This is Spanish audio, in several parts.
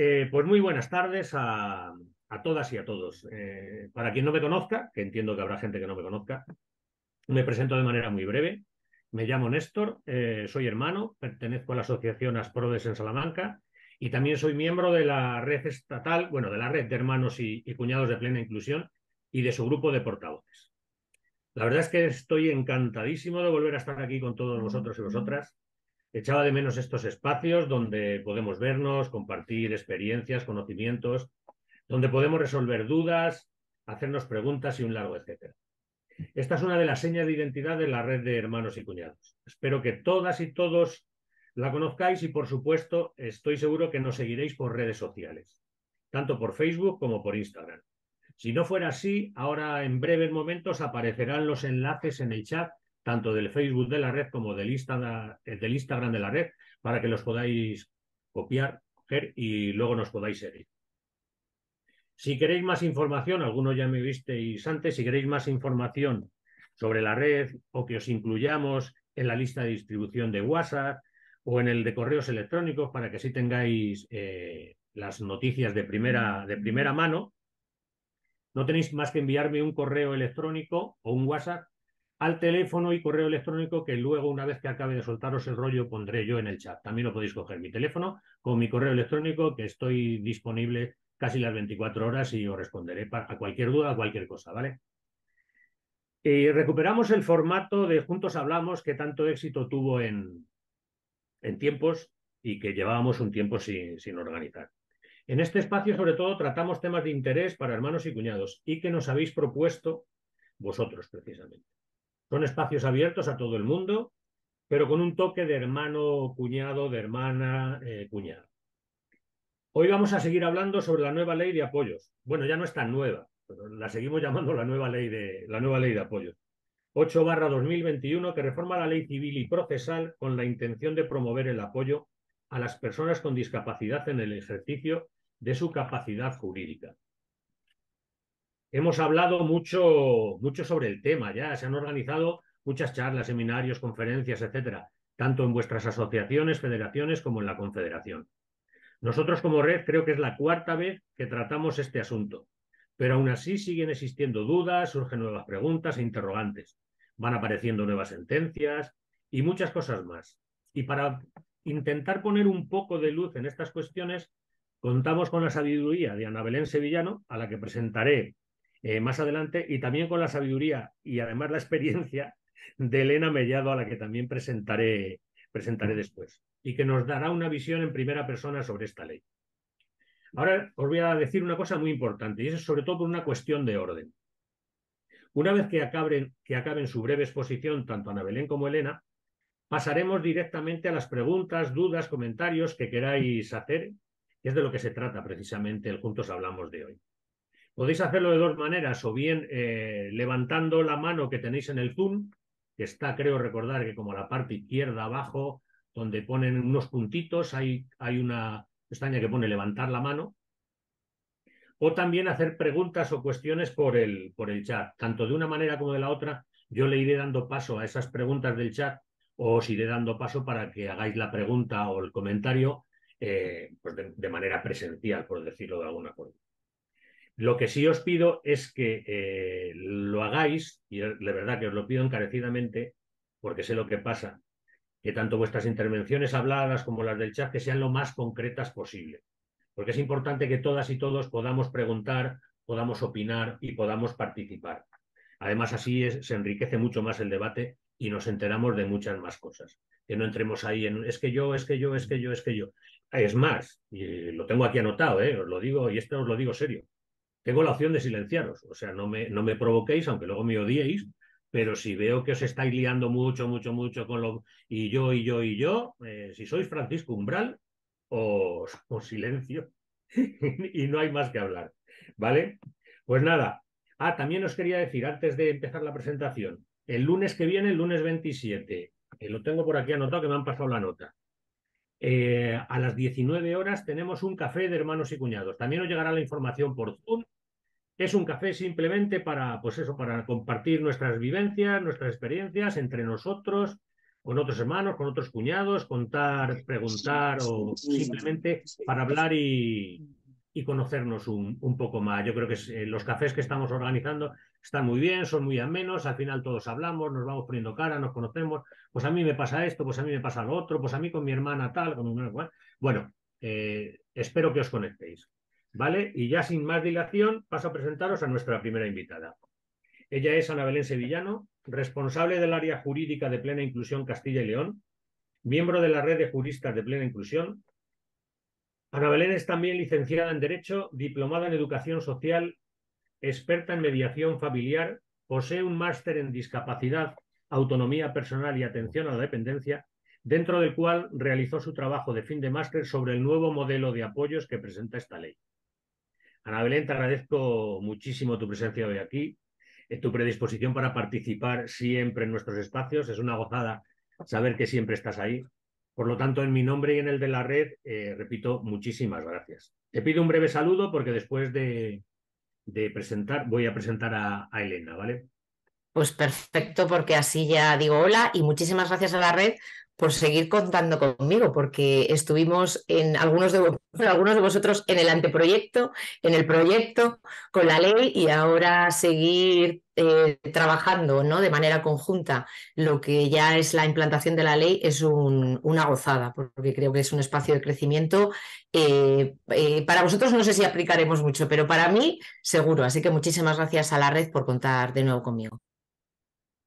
Eh, pues muy buenas tardes a, todas y a todos. Eh, para quien no me conozca, que entiendo que habrá gente que no me conozca, me presento de manera muy breve. Me llamo Néstor, eh, soy hermano, pertenezco a la asociación Asprodes en Salamanca y también soy miembro de la red estatal, bueno, de la red de hermanos y, y cuñados de plena inclusión y de su grupo de portavoces. La verdad es que estoy encantadísimo de volver a estar aquí con todos vosotros y vosotras Echaba de menos estos espacios donde podemos vernos, compartir experiencias, conocimientos, donde podemos resolver dudas, hacernos preguntas y un largo etcétera. Esta es una de las señas de identidad de la red de hermanos y cuñados. Espero que todas y todos la conozcáis y, por supuesto, estoy seguro que nos seguiréis por redes sociales, tanto por Facebook como por Instagram. Si no fuera así, ahora en breves momentos aparecerán los enlaces en el chat tanto del Facebook de la red como eh, del, Instagram de la red, para que los podáis copiar, coger y luego nos podáis seguir. Si queréis más información, algunos ya me visteis antes, si queréis más información sobre la red o que os incluyamos en la lista de distribución de WhatsApp o en el de correos electrónicos para que así tengáis eh, las noticias de primera, de primera mano, no tenéis más que enviarme un correo electrónico o un WhatsApp al teléfono y correo electrónico que luego, una vez que acabe de soltaros el rollo, pondré yo en el chat. También lo podéis coger mi teléfono con mi correo electrónico, que estoy disponible casi las 24 horas y os responderé a cualquier duda, a cualquier cosa, ¿vale? Y eh, recuperamos el formato de Juntos Hablamos que tanto éxito tuvo en, tiempos y que llevábamos un tiempo sin organizar. En este espacio, sobre todo, tratamos temas de interés para hermanos y cuñados y que nos habéis propuesto vosotros, precisamente. Son espacios abiertos a todo el mundo, pero con un toque de hermano cuñado, de hermana eh, cuñada. cuñado. Hoy vamos a seguir hablando sobre la nueva ley de apoyos. Bueno, ya no es tan nueva, pero la seguimos llamando la nueva ley de, la nueva ley de apoyos. 8 2021 que reforma la ley civil y procesal con la intención de promover el apoyo a las personas con discapacidad en el ejercicio de su capacidad jurídica hemos hablado mucho, mucho sobre el tema ya, se han organizado muchas charlas, seminarios, conferencias, etcétera, tanto en vuestras asociaciones, federaciones como en la confederación. Nosotros como red creo que es la cuarta vez que tratamos este asunto, pero aún así siguen existiendo dudas, surgen nuevas preguntas e interrogantes, van apareciendo nuevas sentencias y muchas cosas más. Y para intentar poner un poco de luz en estas cuestiones, contamos con la sabiduría de Ana Belén Sevillano, a la que presentaré eh, más adelante y también con la sabiduría y además la experiencia de Elena Mellado, a la que también presentaré, presentaré después, y que nos dará una visión en primera persona sobre esta ley. Ahora os voy a decir una cosa muy importante, y eso es sobre todo por una cuestión de orden. Una vez que acaben, que acaben su breve exposición, tanto Ana Belén como Elena, pasaremos directamente a las preguntas, dudas, comentarios que queráis hacer, que es de lo que se trata precisamente el Juntos Hablamos de hoy. Podéis hacerlo de dos maneras, o bien eh, levantando la mano que tenéis en el Zoom, que está, creo recordar, que como la parte izquierda abajo, donde ponen unos puntitos, hay, hay una pestaña que pone levantar la mano. O también hacer preguntas o cuestiones por el, por el chat, tanto de una manera como de la otra. Yo le iré dando paso a esas preguntas del chat o os iré dando paso para que hagáis la pregunta o el comentario eh, pues de, de manera presencial, por decirlo de alguna forma. Lo que sí os pido es que eh, lo hagáis, y de verdad que os lo pido encarecidamente, porque sé lo que pasa, que tanto vuestras intervenciones habladas como las del chat, que sean lo más concretas posible. Porque es importante que todas y todos podamos preguntar, podamos opinar y podamos participar. Además, así se enriquece mucho más el debate y nos enteramos de muchas más cosas. Que no entremos ahí en es que yo, es que yo, es que yo, es que yo. Es más, y lo tengo aquí anotado, ¿eh? os lo digo, y esto os lo digo serio tengo la opción de silenciaros, o sea, no me, no me provoquéis, aunque luego me odiéis, pero si veo que os estáis liando mucho, mucho, mucho con lo y yo, y yo, y yo, eh, si sois Francisco Umbral, os, os silencio y no hay más que hablar, ¿vale? Pues nada, ah, también os quería decir, antes de empezar la presentación, el lunes que viene, el lunes 27, que eh, lo tengo por aquí anotado que me han pasado la nota. Eh, a las 19 horas tenemos un café de hermanos y cuñados. También os llegará la información por Zoom es un café simplemente para, pues eso, para compartir nuestras vivencias, nuestras experiencias entre nosotros, con otros hermanos, con otros cuñados, contar, preguntar o simplemente para hablar y, conocernos un, poco más. Yo creo que eh, los cafés que estamos organizando están muy bien, son muy amenos, al final todos hablamos, nos vamos poniendo cara, nos conocemos, pues a mí me pasa esto, pues a mí me pasa lo otro, pues a mí con mi hermana tal, con mi hermana, Bueno, eh, espero que os conectéis. Y ya sin más dilación paso a presentaros a nuestra primera invitada. Ella es Ana Belén Sevillano, responsable del área jurídica de plena inclusión Castilla y León, miembro de la red de juristas de plena inclusión. Ana Belén es también licenciada en Derecho, diplomada en Educación Social, experta en mediación familiar, posee un máster en discapacidad, autonomía personal y atención a la dependencia, dentro del cual realizó su trabajo de fin de máster sobre el nuevo modelo de apoyos que presenta esta ley. Ana Belén, te agradezco muchísimo tu presencia hoy aquí, tu predisposición para participar siempre en nuestros espacios. Es una gozada saber que siempre estás ahí. Por lo tanto, en mi nombre y en el de la red, eh, repito, muchísimas gracias. Te pido un breve saludo porque después de, presentar, voy a presentar a, Elena, ¿vale? Pues perfecto, porque así ya digo hola y muchísimas gracias a la red por seguir contando conmigo, porque estuvimos en algunos de, vosotros en el anteproyecto, en el proyecto, con la ley y ahora seguir eh, trabajando ¿no? de manera conjunta lo que ya es la implantación de la ley es una gozada, porque creo que es un espacio de crecimiento. Eh, eh, para vosotros no sé si aplicaremos mucho, pero para mí seguro. Así que muchísimas gracias a la red por contar de nuevo conmigo.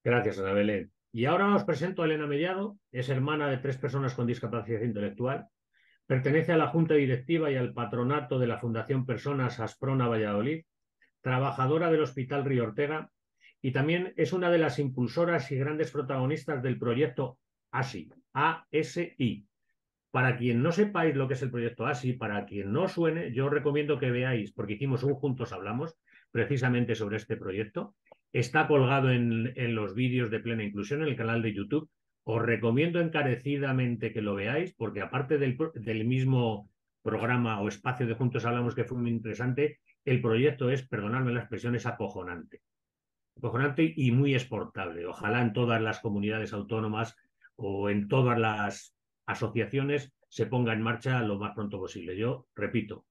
Gracias, Ana Belén. Y ahora os presento a Elena Mediado, es hermana de tres personas con discapacidad intelectual, pertenece a la Junta Directiva y al patronato de la Fundación Personas Asprona Valladolid, trabajadora del Hospital Río Ortega y también es una de las impulsoras y grandes protagonistas del proyecto ASI, ASI. Para quien no sepáis lo que es el proyecto ASI, para quien no suene, yo os recomiendo que veáis, porque hicimos un Juntos Hablamos precisamente sobre este proyecto, Está colgado en, los vídeos de plena inclusión en el canal de YouTube. Os recomiendo encarecidamente que lo veáis, porque aparte del, mismo programa o espacio de Juntos Hablamos que fue muy interesante, el proyecto es, perdonadme la expresión, es acojonante. Acojonante y muy exportable. Ojalá en todas las comunidades autónomas o en todas las asociaciones se ponga en marcha lo más pronto posible. Yo repito,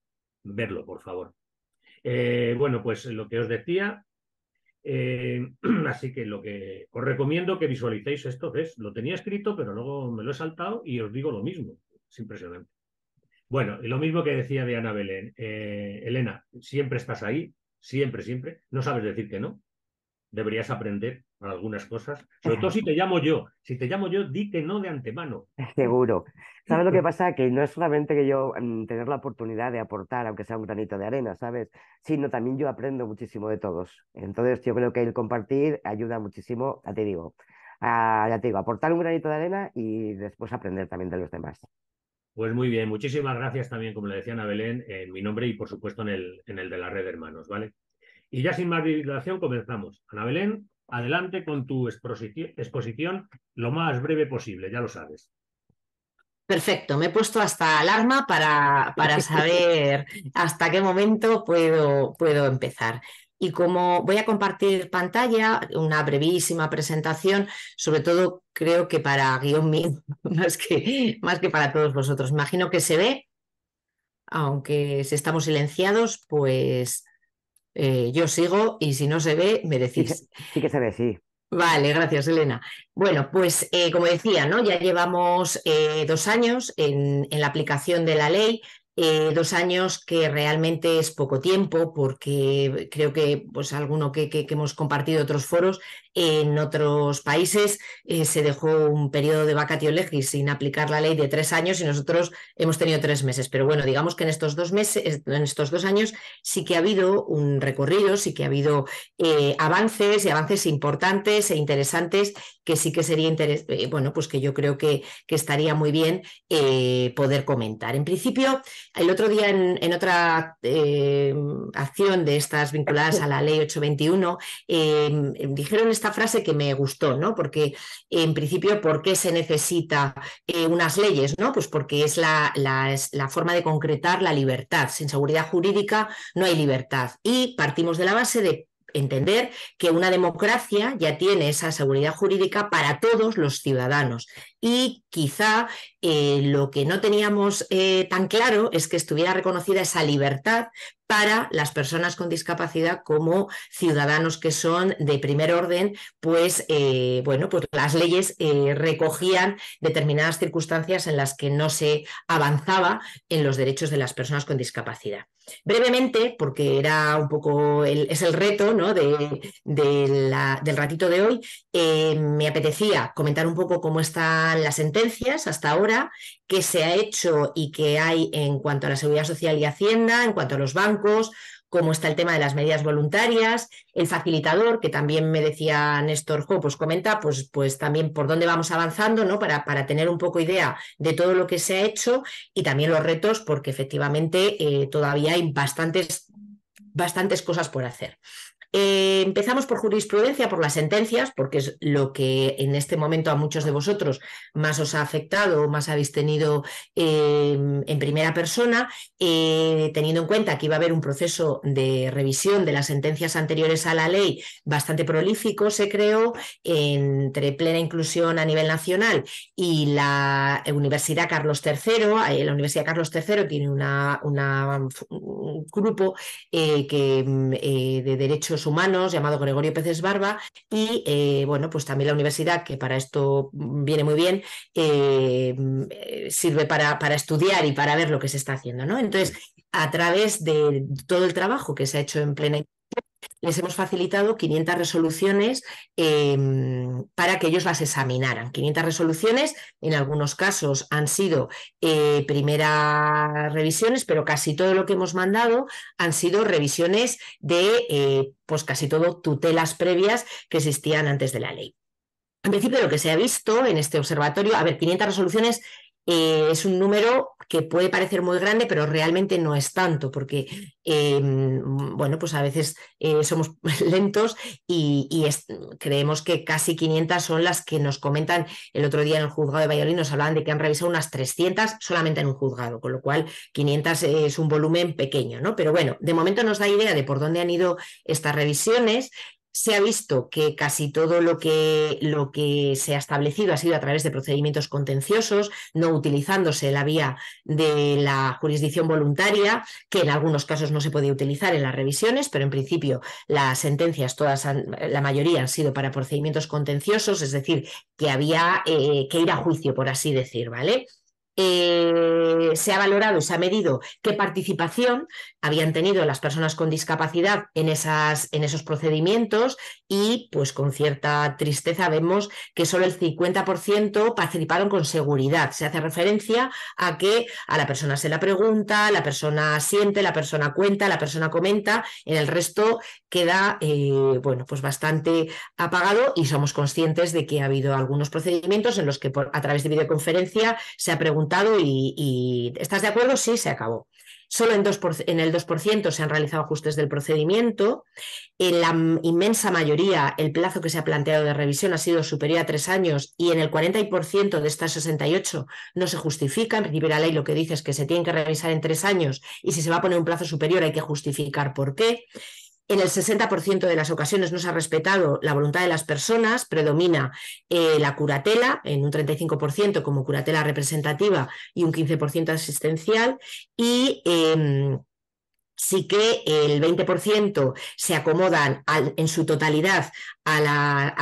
verlo, por favor. Eh, bueno, pues lo que os decía, eh, así que lo que os recomiendo que visualicéis esto, es, lo tenía escrito, pero luego me lo he saltado y os digo lo mismo. Es impresionante. Bueno, y lo mismo que decía de Ana Belén. Eh, Elena, siempre estás ahí, siempre, siempre. No sabes decir que no deberías aprender algunas cosas. Sobre todo si te llamo yo. Si te llamo yo, di que no de antemano. Seguro. ¿Sabes lo que pasa? Que no es solamente que yo mm, tener la oportunidad de aportar, aunque sea un granito de arena, ¿sabes? Sino también yo aprendo muchísimo de todos. Entonces yo creo que el compartir ayuda muchísimo, ya te digo, a, ya te digo, aportar un granito de arena y después aprender también de los demás. Pues muy bien, muchísimas gracias también, como le decía a Belén, en mi nombre y por supuesto en el, en el de la red de hermanos, ¿vale? Y ya sin más dilación comenzamos. Ana Belén, adelante con tu exposición lo más breve posible, ya lo sabes. Perfecto, me he puesto hasta alarma para, para saber hasta qué momento puedo, puedo empezar. Y como voy a compartir pantalla, una brevísima presentación, sobre todo creo que para guión mío, más que, más que para todos vosotros. Imagino que se ve, aunque si estamos silenciados, pues eh, yo sigo y si no se ve, me decís. sí, que se ve, sí. Vale, gracias, Elena. Bueno, pues eh, como decía, ¿no? ya llevamos eh, dos años en, la aplicación de la ley. Eh, dos años que realmente es poco tiempo, porque creo que pues, alguno que, hemos compartido otros foros, en otros países eh, se dejó un periodo de vacatio legis sin aplicar la ley de tres años y nosotros hemos tenido tres meses. Pero bueno, digamos que en estos dos meses, en estos dos años sí que ha habido un recorrido, sí que ha habido eh, avances y avances importantes e interesantes que sí que sería interesante, bueno, pues que yo creo que, que estaría muy bien poder comentar. En principio, el otro día, en, otra eh, acción de estas vinculadas a la ley 821, em, em, dijeron esta frase que me gustó, ¿no? Porque, en principio, ¿por qué se necesita eh, unas leyes? ¿no? Pues porque es la forma de concretar la libertad. Sin seguridad jurídica no hay libertad. Y partimos de la base de entender que una democracia ya tiene esa seguridad jurídica para todos los ciudadanos y quizá eh, lo que no teníamos eh, tan claro es que estuviera reconocida esa libertad para las personas con discapacidad como ciudadanos que son de primer orden, pues eh, bueno, pues las leyes recogían determinadas circunstancias en las que no se avanzaba en los derechos de las personas con discapacidad. Brevemente, porque era un poco es el reto de, del ratito de hoy, me apetecía comentar un poco cómo está las sentencias hasta ahora, qué se ha hecho y qué hay en cuanto a la seguridad social y Hacienda, en cuanto a los bancos, cómo está el tema de las medidas voluntarias, el facilitador, que también me decía Néstor Jo, pues comenta, pues, pues también por dónde vamos avanzando, ¿no? Para, para, tener un poco idea de todo lo que se ha hecho y también los retos, porque efectivamente eh, todavía hay bastantes, bastantes cosas por hacer. Eh, empezamos por jurisprudencia, por las sentencias, porque es lo que en este momento a muchos de vosotros más os ha afectado o más habéis tenido em, en primera persona, eh, teniendo en cuenta que iba a haber un proceso de revisión de las sentencias anteriores a la ley bastante prolífico, se creó entre plena inclusión a nivel nacional y la Universidad Carlos III. Eh, la Universidad Carlos III tiene una un grupo que, em, de derechos Humanos, llamado Gregorio Peces Barba, y eh, bueno, pues también la universidad, que para esto viene muy bien, eh, sirve para, para, estudiar y para ver lo que se está haciendo. ¿no? Entonces, a través de todo el trabajo que se ha hecho en plena les hemos facilitado 500 resoluciones em, para que ellos las examinaran. 500 resoluciones, en algunos casos han sido eh, primeras revisiones, pero casi todo lo que hemos mandado han sido revisiones de, eh, pues casi todo, tutelas previas que existían antes de la ley. En principio, lo que se ha visto en este observatorio, a ver, 500 resoluciones eh, es un número que puede parecer muy grande, pero realmente no es tanto, porque em, bueno, pues a veces eh, somos lentos y, creemos que casi 500 son las que nos comentan el otro día en el juzgado de Valladolid, nos hablaban de que han revisado unas 300 solamente en un juzgado, con lo cual 500 eh, es un volumen pequeño, ¿no? Pero bueno, de momento nos da idea de por dónde han ido estas revisiones se ha visto que casi todo lo que, lo que, se ha establecido ha sido a través de procedimientos contenciosos, no utilizándose la vía de la jurisdicción voluntaria, que en algunos casos no se podía utilizar en las revisiones, pero en principio las sentencias, todas la mayoría han sido para procedimientos contenciosos, es decir, que había eh, que ir a juicio, por así decir, ¿vale? Eh, se ha valorado, se ha medido qué participación habían tenido las personas con discapacidad en, esas, en esos procedimientos y pues con cierta tristeza vemos que solo el 50% participaron con seguridad. Se hace referencia a que a la persona se la pregunta, la persona siente, la persona cuenta, la persona comenta, en el resto queda eh, bueno, pues bastante apagado y somos conscientes de que ha habido algunos procedimientos en los que a través de videoconferencia se ha preguntado y, ¿estás de acuerdo? Sí, se acabó. Solo en, en, el 2% se han realizado ajustes del procedimiento. En la inmensa mayoría, el plazo que se ha planteado de revisión ha sido superior a tres años y en el 40% de estas 68 no se justifica. En principio, la ley lo que dice es que se tiene que revisar en tres años y si se va a poner un plazo superior hay que justificar por qué. En el 60% de las ocasiones no se ha respetado la voluntad de las personas, predomina eh, la curatela en un 35% como curatela representativa y un 15% asistencial y em, sí que el 20% se acomodan en su totalidad a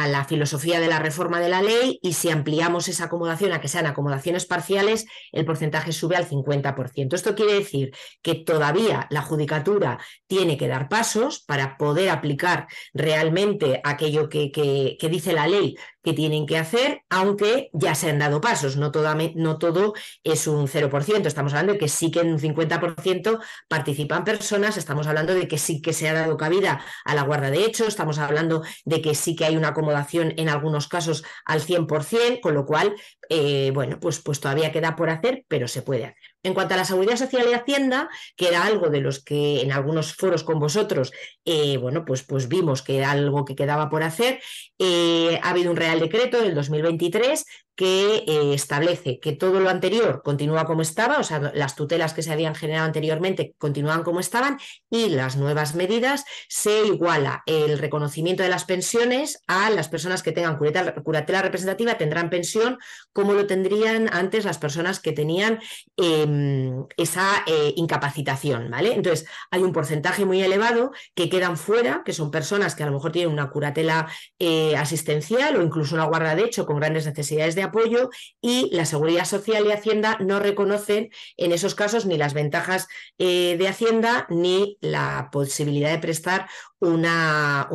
la, filosofía de la reforma de la ley y si ampliamos esa acomodación a que sean acomodaciones parciales, el porcentaje sube al 50%. Esto quiere decir que todavía la judicatura tiene que dar pasos para poder aplicar realmente aquello que, dice la ley que tienen que hacer, aunque ya se han dado pasos. No, no todo es un 0%. Estamos hablando de que sí que en un 50% participan personas, estamos hablando de que sí que se ha dado cabida a la guarda de hechos. estamos hablando de que sí que hay una acomodación en algunos casos al 100%, con lo cual, eh, bueno, pues, pues todavía queda por hacer, pero se puede hacer. En cuanto a la seguridad social y Hacienda, que era algo de los que en algunos foros con vosotros, eh, bueno, pues, pues vimos que era algo que quedaba por hacer, eh, ha habido un Real Decreto del 2023 que eh, establece que todo lo anterior continúa como estaba, o sea, las tutelas que se habían generado anteriormente continúan como estaban y las nuevas medidas se iguala el reconocimiento de las pensiones a las personas que tengan curatela, representativa tendrán pensión como lo tendrían antes las personas que tenían em, esa eh, incapacitación, ¿vale? Entonces, hay un porcentaje muy elevado que quedan fuera, que son personas que a lo mejor tienen una curatela eh, asistencial o incluso una guarda de hecho con grandes necesidades de apoyo y la Seguridad Social y Hacienda no reconocen en esos casos ni las ventajas eh, de Hacienda ni la posibilidad de prestar una,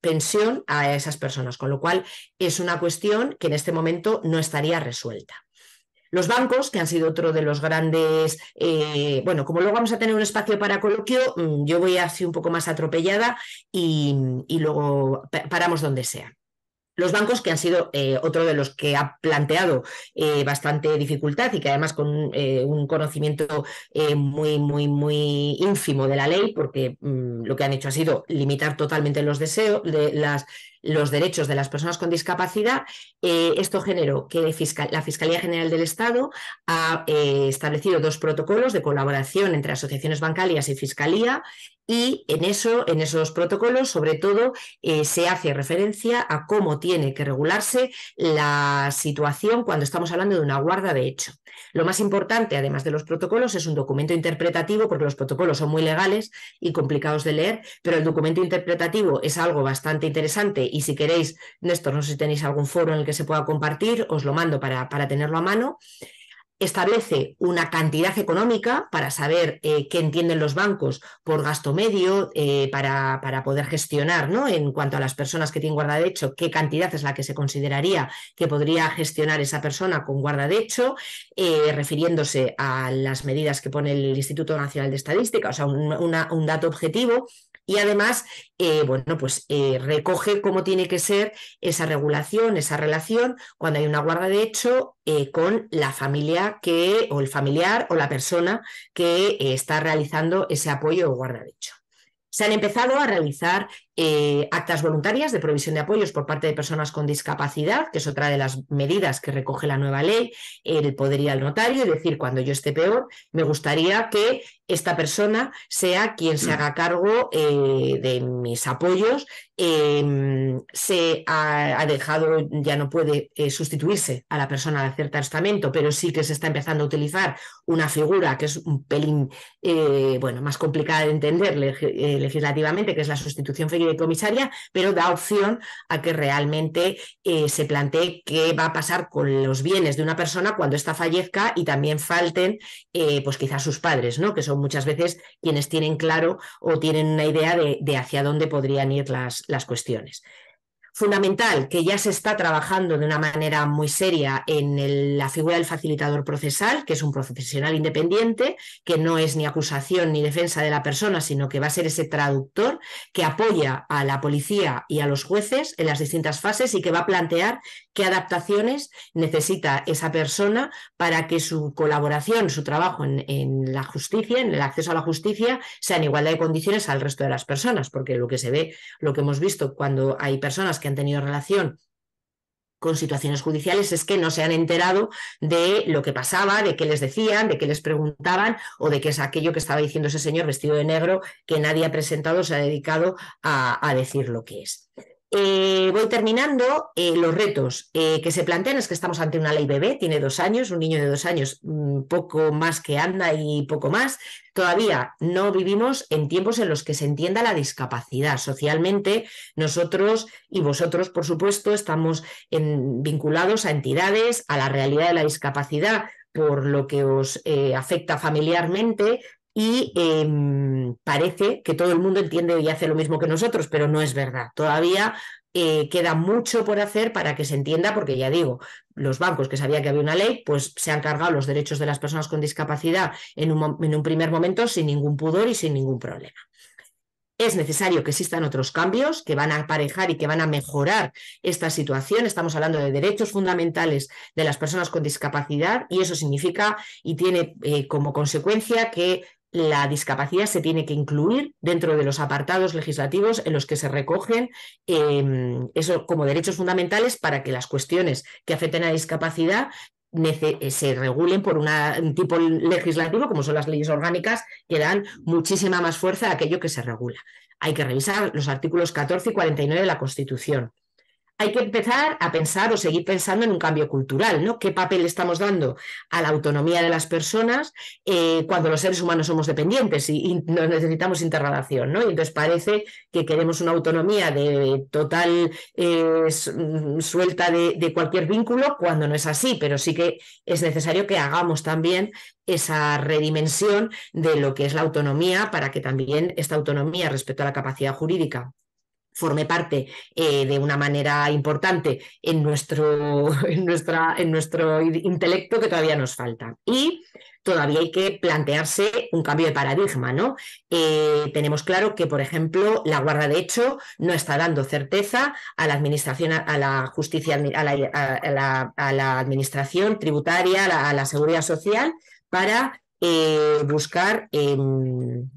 pensión a esas personas, con lo cual es una cuestión que en este momento no estaría resuelta los bancos, que han sido otro de los grandes, eh, bueno, como luego vamos a tener un espacio para coloquio, mm, yo voy así un poco más atropellada y luego paramos donde sea. Los bancos, que han sido eh, otro de los que ha planteado eh, bastante dificultad y que además con eh, un conocimiento muy, muy, muy ínfimo de la ley, porque mm, lo que han hecho ha sido limitar totalmente los deseos, de, las, los derechos de las personas con discapacidad, eh, esto generó que la Fiscalía General del Estado ha eh, establecido dos protocolos de colaboración entre asociaciones bancarias y Fiscalía y en, eso, en esos protocolos, sobre todo, eh, se hace referencia a cómo tiene que regularse la situación cuando estamos hablando de una guarda de hecho. Lo más importante, además de los protocolos, es un documento interpretativo, porque los protocolos son muy legales y complicados de leer, pero el documento interpretativo es algo bastante interesante y si queréis, Néstor, no sé si tenéis algún foro en el que se pueda compartir, os lo mando para, para tenerlo a mano establece una cantidad económica para saber eh, qué entienden los bancos por gasto medio, eh, para, poder gestionar, ¿no? En cuanto a las personas que tienen guarda de hecho, qué cantidad es la que se consideraría que podría gestionar esa persona con guarda de hecho, eh, refiriéndose a las medidas que pone el Instituto Nacional de Estadística, o sea, un, un dato objetivo y además, eh, bueno, pues eh, recoge cómo tiene que ser esa regulación, esa relación cuando hay una guarda de hecho eh, con la familia que, o el familiar o la persona que está realizando ese apoyo o guarda de hecho. Se han empezado a realizar actas voluntarias de provisión de apoyos por parte de personas con discapacidad, que es otra de las medidas que recoge la nueva ley, el poder ir al notario y decir, cuando yo esté peor, me gustaría que esta persona sea quien se mm. haga cargo eh, de mis apoyos, em, se ha, dejado, ya no puede eh, sustituirse a la persona de hacer testamento, pero sí que se está empezando a utilizar una figura que es un pelín eh, bueno, más complicada de entender legislativamente, que es la sustitución comisaria pero da opción a que realmente se plantee qué va a pasar con los bienes de una persona cuando ésta fallezca y también falten, pues quizás sus padres, ¿no? Que muchas veces quienes tienen claro o tienen una idea de, de hacia dónde podrían ir las, las cuestiones fundamental que ya se está trabajando de una manera muy seria en la figura del facilitador procesal, que es un profesional independiente, que no es ni acusación ni defensa de la persona, sino que va a ser ese traductor que apoya a la policía y a los jueces en las distintas fases y que va a plantear qué adaptaciones necesita esa persona para que su colaboración, su trabajo en, en la justicia, en el acceso a la justicia, sea en igualdad de condiciones al resto de las personas, porque lo que se ve, lo que hemos visto cuando hay personas que han tenido relación con situaciones judiciales es que no se han enterado de lo que pasaba, de qué les decían, de qué les preguntaban o de qué es aquello que estaba diciendo ese señor vestido de negro que nadie ha presentado, se ha dedicado a, a decir lo que es. Eh, voy terminando eh, los retos eh, que se plantean es que estamos ante una ley bebé, tiene dos años, un niño de dos años mm, poco más que anda y poco más. Todavía no vivimos en tiempos en los que se entienda la discapacidad. Socialmente, nosotros y vosotros, por supuesto, estamos vinculados a entidades, a la realidad de la discapacidad por lo que os afecta familiarmente, y em, parece que todo el mundo entiende y hace lo mismo que nosotros, pero no es verdad. Todavía eh, queda mucho por hacer para que se entienda, porque ya digo, los bancos que sabían que había una ley, pues se han cargado los derechos de las personas con discapacidad en un, en un primer momento sin ningún pudor y sin ningún problema. Es necesario que existan otros cambios que van a aparejar y que van a mejorar esta situación. Estamos hablando de derechos fundamentales de las personas con discapacidad y eso significa y tiene eh, como consecuencia que la discapacidad se tiene que incluir dentro de los apartados legislativos en los que se recogen em, eso como derechos fundamentales para que las cuestiones que afecten a la discapacidad eh, se regulen por un tipo legislativo, como son las leyes orgánicas, que dan muchísima más fuerza a aquello que se regula. Hay que revisar los artículos 14 y 49 de la Constitución hay que empezar a pensar o seguir pensando en un cambio cultural, ¿no? ¿Qué papel estamos dando a la autonomía de las personas eh, cuando los seres humanos somos dependientes y, necesitamos interrelación, ¿no? Y entonces parece que queremos una autonomía de total eh, mm, suelta de, de cualquier vínculo cuando no es así, pero sí que es necesario que hagamos también esa redimensión de lo que es la autonomía para que también esta autonomía respecto a la capacidad jurídica forme parte eh, de una manera importante en nuestro, en, nuestra, en nuestro intelecto que todavía nos falta. Y todavía hay que plantearse un cambio de paradigma, ¿no? Eh, tenemos claro que, por ejemplo, la guarda de hecho no está dando certeza a la administración, a la justicia, a la, administración tributaria, a la, seguridad social, para eh, buscar em,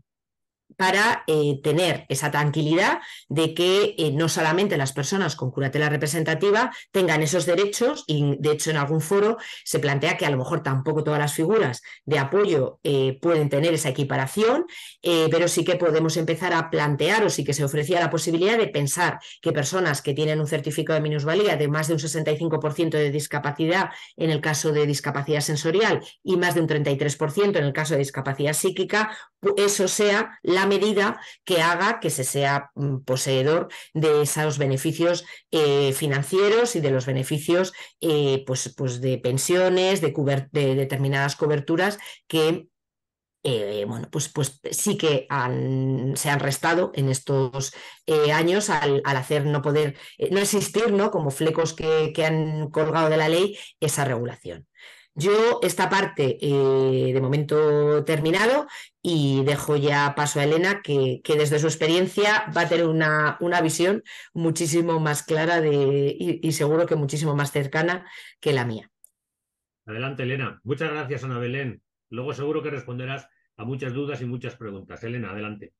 para eh, tener esa tranquilidad de que eh, no solamente las personas con curatela representativa tengan esos derechos y de hecho en algún foro se plantea que a lo mejor tampoco todas las figuras de apoyo eh, pueden tener esa equiparación, pero sí que podemos empezar a plantear o sí que se ofrecía la posibilidad de pensar que personas que tienen un certificado de minusvalía de más de un 65% de discapacidad en el caso de discapacidad sensorial y más de un 33% en el caso de discapacidad psíquica, eso sea la medida que haga que se sea mm, poseedor de esos beneficios eh, financieros y de los beneficios eh, pues, pues de pensiones, de, de determinadas coberturas que eh, bueno, pues, pues sí que se han restado en estos años al, hacer no poder, no existir, ¿no? Como flecos que, que, han colgado de la ley esa regulación. Yo esta parte de momento terminado y dejo ya paso a Elena, que, que desde su experiencia va a tener una, una visión muchísimo más clara de, y, y, seguro que muchísimo más cercana que la mía. Adelante, Elena. Muchas gracias, Ana Belén. Luego seguro que responderás a muchas dudas y muchas preguntas. Elena, adelante.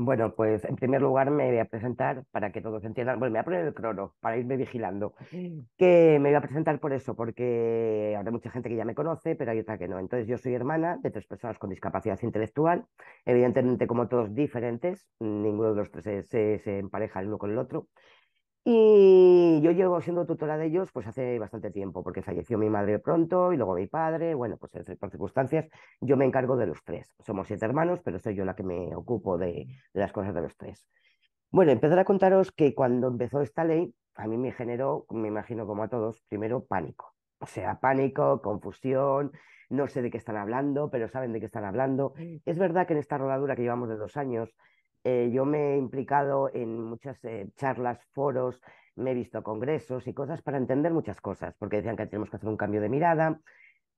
Bueno, pues en primer lugar me voy a presentar para que todos entiendan. Bueno, me voy a poner el crono para irme vigilando. Mm. Que me voy a presentar por eso, porque habrá mucha gente que ya me conoce, pero hay otra que no. Entonces, yo soy hermana de tres personas con discapacidad intelectual, evidentemente, como todos diferentes, ninguno de los tres se, se empareja el uno con el otro. Y yo llevo siendo tutora de ellos pues hace bastante tiempo, porque falleció mi madre pronto y luego mi padre, bueno, pues por circunstancias yo me encargo de los tres. Somos siete hermanos, pero soy yo la que me ocupo de, de las cosas de los tres. Bueno, empezar a contaros que cuando empezó esta ley, a mí me generó, me imagino como a todos, primero pánico. O sea, pánico, confusión, no sé de qué están hablando, pero saben de qué están hablando. Mm. Es verdad que en esta rodadura que llevamos de dos años, eh, yo me he implicado en muchas eh, charlas, foros, me he visto congresos y cosas para entender muchas cosas, porque decían que tenemos que hacer un cambio de mirada.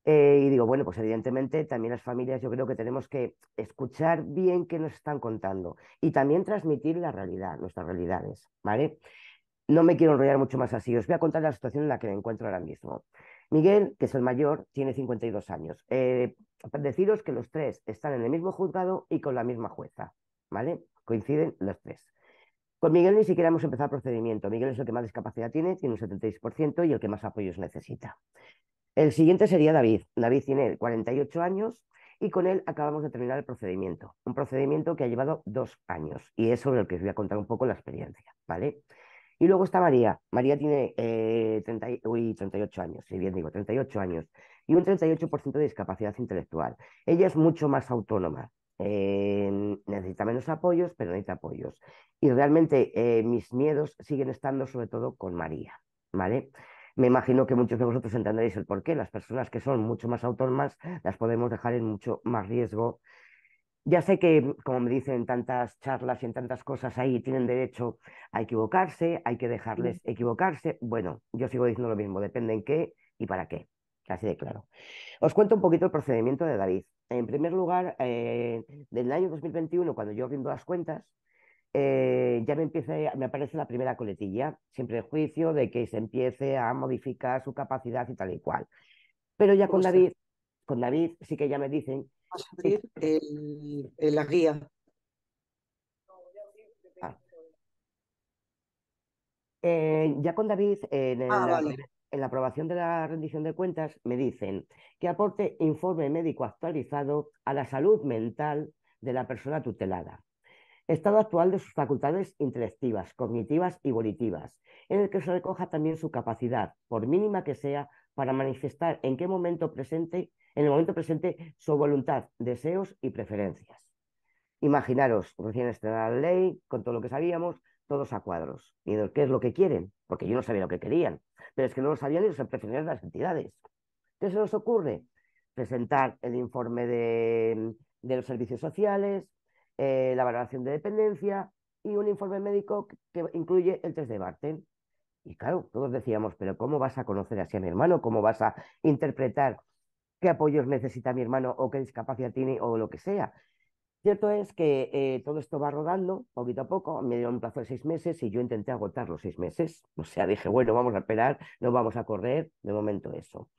Eh, y digo, bueno, pues evidentemente también las familias yo creo que tenemos que escuchar bien qué nos están contando y también transmitir la realidad, nuestras realidades, ¿vale? No me quiero enrollar mucho más así, os voy a contar la situación en la que me encuentro ahora mismo. Miguel, que es el mayor, tiene 52 años. deciros que los tres están en el mismo juzgado y con la misma jueza, ¿vale? Coinciden los tres. Con Miguel ni siquiera hemos empezado el procedimiento. Miguel es el que más discapacidad tiene, tiene un 76% y el que más apoyos necesita. El siguiente sería David. David tiene 48 años y con él acabamos de terminar el procedimiento. Un procedimiento que ha llevado dos años y es sobre el que os voy a contar un poco la experiencia, ¿vale? Y luego está María. María tiene 38 eh, años, si bien digo, 38 años y un 38% de discapacidad intelectual. Ella es mucho más autónoma. Eh, necesita menos apoyos, pero necesita apoyos. Y realmente eh, mis miedos siguen estando sobre todo con María, ¿vale? Me imagino que muchos de vosotros entenderéis el porqué. Las personas que son mucho más autónomas las podemos dejar en mucho más riesgo. Ya sé que, como me dicen en tantas charlas y en tantas cosas ahí, tienen derecho a equivocarse, hay que dejarles equivocarse. Bueno, yo sigo diciendo lo mismo, depende en qué y para qué. Así de claro. Os cuento un poquito el procedimiento de David. En primer lugar, eh, del año 2021, cuando yo rindo las cuentas, eh, ya me, empieza, me aparece la primera coletilla, siempre el juicio de que se empiece a modificar su capacidad y tal y cual. Pero ya con David, con David sí que ya me dicen... Vas a abrir la guía. Ah. Eh, ya con David, en, ah, el, en la aprobación de la rendición de cuentas me dicen que aporte informe médico actualizado a la salud mental de la persona tutelada, estado actual de sus facultades intelectivas, cognitivas y volitivas, en el que se recoja también su capacidad, por mínima que sea, para manifestar en qué momento presente, en el momento presente, su voluntad, deseos y preferencias. Imaginaros, recién estrenada la ley, con todo lo que sabíamos, todos a cuadros. Y qué es lo que quieren, porque yo no sabía lo que querían, pero es que no lo sabían ni los empresarios de las entidades. ¿Qué se nos ocurre? Presentar el informe de, los servicios sociales, eh, la valoración de dependencia y un informe médico que, incluye el test de Barten. Y claro, todos decíamos, pero ¿cómo vas a conocer así a mi hermano? ¿Cómo vas a interpretar qué apoyos necesita mi hermano o qué discapacidad tiene o lo que sea? Cierto es que eh, todo esto va rodando poquito a poco, me dieron un plazo de seis meses y yo intenté agotar los seis meses. O sea, dije, bueno, vamos a esperar, no vamos a correr, de momento eso.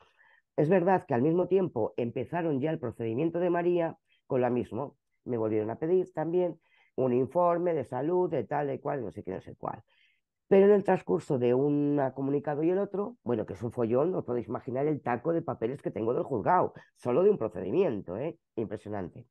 Es verdad que al mismo tiempo empezaron ya el procedimiento de María con la mismo. Me volvieron a pedir también un informe de salud, de tal, de cual, no sé qué, no sé cuál. Pero en el transcurso de un comunicado y el otro, bueno, que es un follón, os podéis imaginar el taco de papeles que tengo del juzgado, solo de un procedimiento, ¿eh? Impresionante.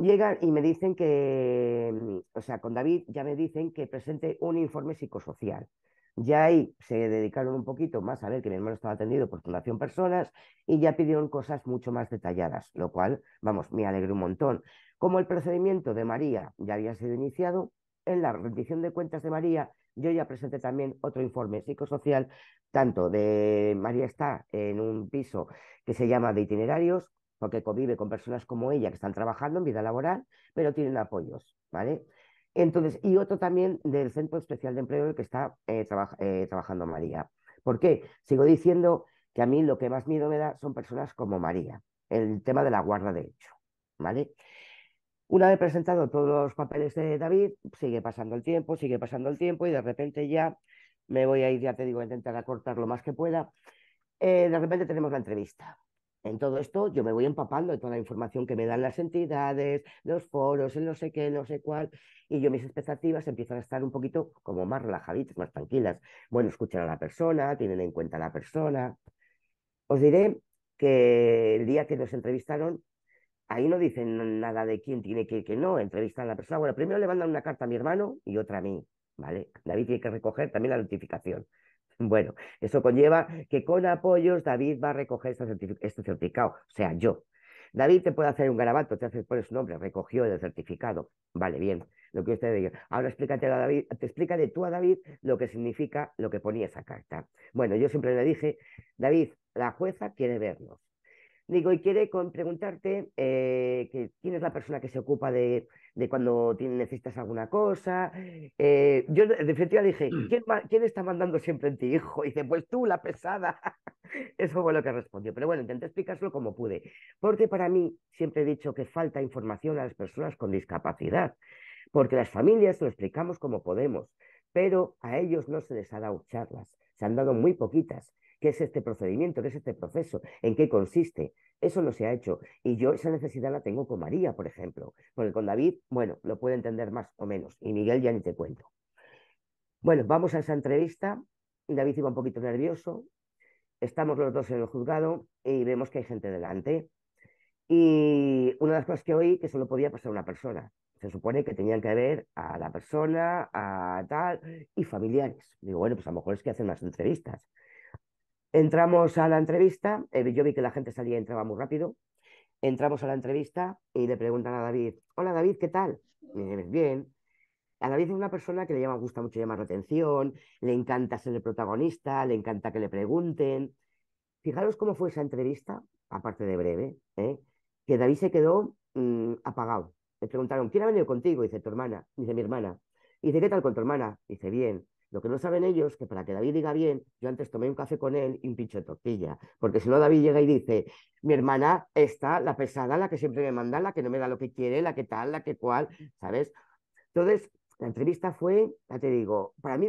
Llegan y me dicen que, mm, o sea, con David ya me dicen que presente un informe psicosocial. Ya ahí se dedicaron un poquito más a ver que mi hermano estaba atendido por Fundación Personas y ya pidieron cosas mucho más detalladas, lo cual, vamos, me alegró un montón. Como el procedimiento de María ya había sido iniciado, en la rendición de cuentas de María yo ya presenté también otro informe psicosocial, tanto de María está en un piso que se llama de itinerarios, porque convive con personas como ella que están trabajando en vida laboral, pero tienen apoyos, ¿vale? Entonces, y otro también del Centro Especial de Empleo que está eh, eh, trabajando María. ¿Por qué? Sigo diciendo que a mí lo que más miedo me da son personas como María, el tema de la guarda de hecho, ¿vale? Una vez presentado todos los papeles de David, sigue pasando el tiempo, sigue pasando el tiempo y de repente ya me voy a ir, ya te digo, a intentar acortar lo más que pueda. Eh, de repente tenemos la entrevista, en todo esto yo me voy empapando de toda la información que me dan las entidades, los foros, no sé qué, no sé cuál, y yo mis expectativas empiezan a estar un poquito como más relajaditas, más tranquilas. Bueno, escuchan a la persona, tienen en cuenta a la persona. Os diré que el día que nos entrevistaron, ahí no dicen nada de quién tiene que ir, que no, entrevistan a la persona. Bueno, primero le mandan una carta a mi hermano y otra a mí, ¿vale? David tiene que recoger también la notificación. Bueno, eso conlleva que con apoyos David va a recoger este, certificado, o sea, yo. David te puede hacer un garabato, te hace por su nombre, recogió el certificado. Vale, bien, lo que usted diga. Ahora explícate a David, te explícale tú a David lo que significa lo que ponía esa carta. Bueno, yo siempre le dije, David, la jueza quiere vernos. Digo, y quiere preguntarte eh, que, quién es la persona que se ocupa de, cuando necesitas alguna cosa. Eh, yo de definitiva dije, mm. ¿quién, ¿quién, está mandando siempre en ti, hijo? Y dice, pues tú, la pesada. Eso fue lo que respondió. Pero bueno, intenté explicárselo como pude. Porque para mí siempre he dicho que falta información a las personas con discapacidad. Porque las familias lo explicamos como podemos, pero a ellos no se les ha dado charlas se han dado muy poquitas. ¿Qué es este procedimiento? ¿Qué es este proceso? ¿En qué consiste? Eso no se ha hecho. Y yo esa necesidad la tengo con María, por ejemplo. Porque con David, bueno, lo puede entender más o menos. Y Miguel ya ni te cuento. Bueno, vamos a esa entrevista. David iba un poquito nervioso. Estamos los dos en el juzgado y vemos que hay gente delante. Y una de las cosas que oí que solo podía pasar una persona se supone que tenían que ver a la persona, a tal, y familiares. Digo, bueno, pues a lo mejor es que hacen las entrevistas. Entramos a la entrevista, eh, yo vi que la gente salía y entraba muy rápido. Entramos a la entrevista y le preguntan a David, hola David, ¿qué tal? bien. A David es una persona que le llama, gusta mucho llamar la atención, le encanta ser el protagonista, le encanta que le pregunten. Fijaros cómo fue esa entrevista, aparte de breve, ¿eh? que David se quedó mm, apagado le preguntaron, ¿quién ha venido contigo? dice, tu hermana, dice mi hermana. Y dice, ¿qué tal con tu hermana? dice, bien. Lo que no saben ellos es que para que David diga bien, yo antes tomé un café con él y un pincho de tortilla. Porque si no, David llega y dice, mi hermana está la pesada, la que siempre me manda, la que no me da lo que quiere, la que tal, la que cual, ¿sabes? Entonces, la entrevista fue, ya te digo, para mí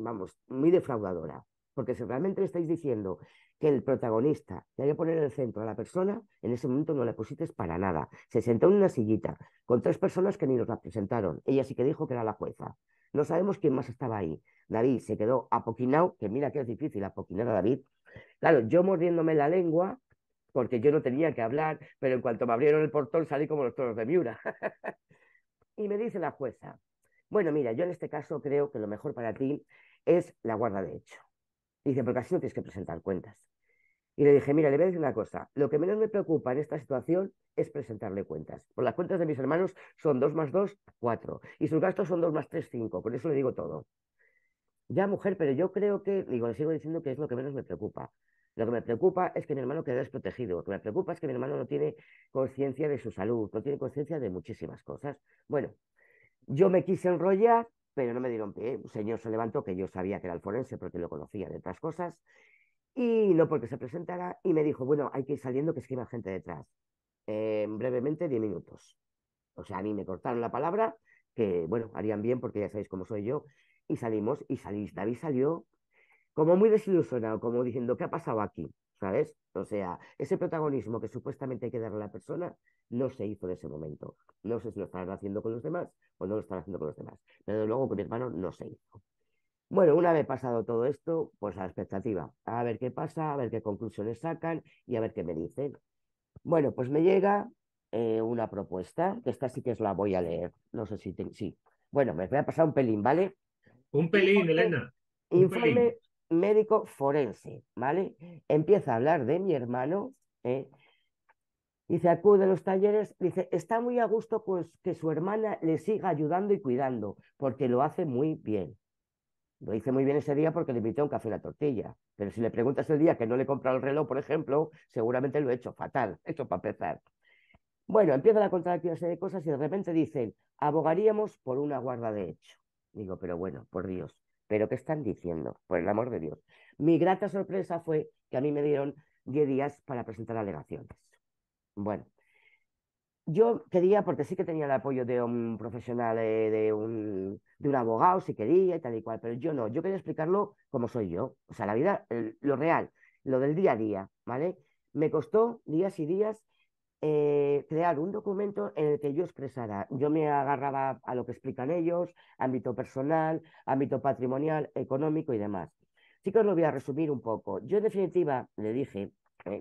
vamos, muy defraudadora. Porque si realmente le estáis diciendo que el protagonista que poner en el centro a la persona, en ese momento no le pusisteis para nada. Se sentó en una sillita con tres personas que ni nos la presentaron. Ella sí que dijo que era la jueza. No sabemos quién más estaba ahí. David se quedó apoquinado, que mira que es difícil apoquinar a David. Claro, yo mordiéndome la lengua, porque yo no tenía que hablar, pero en cuanto me abrieron el portón salí como los toros de Miura. y me dice la jueza, bueno, mira, yo en este caso creo que lo mejor para ti es la guarda de hecho. Y dice, porque así no tienes que presentar cuentas. Y le dije, mira, le voy a decir una cosa, lo que menos me preocupa en esta situación es presentarle cuentas. Por las cuentas de mis hermanos son 2 más 2, 4. Y sus gastos son 2 más 3, 5. Por eso le digo todo. Ya, mujer, pero yo creo que, digo, le sigo diciendo que es lo que menos me preocupa. Lo que me preocupa es que mi hermano quede desprotegido. Lo que me preocupa es que mi hermano no tiene conciencia de su salud, no tiene conciencia de muchísimas cosas. Bueno, yo me quise enrollar, pero no me dieron pie. Un señor se levantó que yo sabía que era el forense porque lo conocía de otras cosas y no porque se presentara y me dijo, bueno, hay que ir saliendo que es que hay gente detrás. en eh, brevemente, 10 minutos. O sea, a mí me cortaron la palabra, que bueno, harían bien porque ya sabéis cómo soy yo, y salimos y salís. David salió como muy desilusionado, como diciendo, ¿qué ha pasado aquí? ¿sabes? O sea, ese protagonismo que supuestamente hay que darle a la persona no se hizo en ese momento. No sé si lo están haciendo con los demás o no lo están haciendo con los demás. Pero luego con mi hermano no se hizo. Bueno, una vez pasado todo esto, pues a la expectativa, a ver qué pasa, a ver qué conclusiones sacan y a ver qué me dicen. Bueno, pues me llega eh, una propuesta, que esta sí que es la voy a leer, no sé si... Sí, bueno, me voy a pasar un pelín, ¿vale? Un pelín, Elena. Informe, médico forense, ¿vale? Empieza a hablar de mi hermano, Dice, ¿eh? acude a los talleres, dice, está muy a gusto pues que su hermana le siga ayudando y cuidando, porque lo hace muy bien. Lo hice muy bien ese día porque le invité un café y la tortilla. Pero si le preguntas el día que no le he el reloj, por ejemplo, seguramente lo he hecho fatal. hecho para empezar. Bueno, empieza a contar de cosas y de repente dicen, abogaríamos por una guarda de hecho. Digo, pero bueno, por Dios. ¿Pero qué están diciendo? Por el amor de Dios. Mi grata sorpresa fue que a mí me dieron 10 días para presentar alegaciones. Bueno, yo quería, porque sí que tenía el apoyo de un profesional, eh, de, un, de un abogado, si quería, y tal y cual, pero yo no, yo quería explicarlo como soy yo, o sea, la vida, lo real, lo del día a día, ¿vale? Me costó días y días eh, crear un documento en el que yo expresara. Yo me agarraba a lo que explican ellos, ámbito personal, ámbito patrimonial, económico y demás. Chicos, que os lo voy a resumir un poco. Yo en definitiva le dije,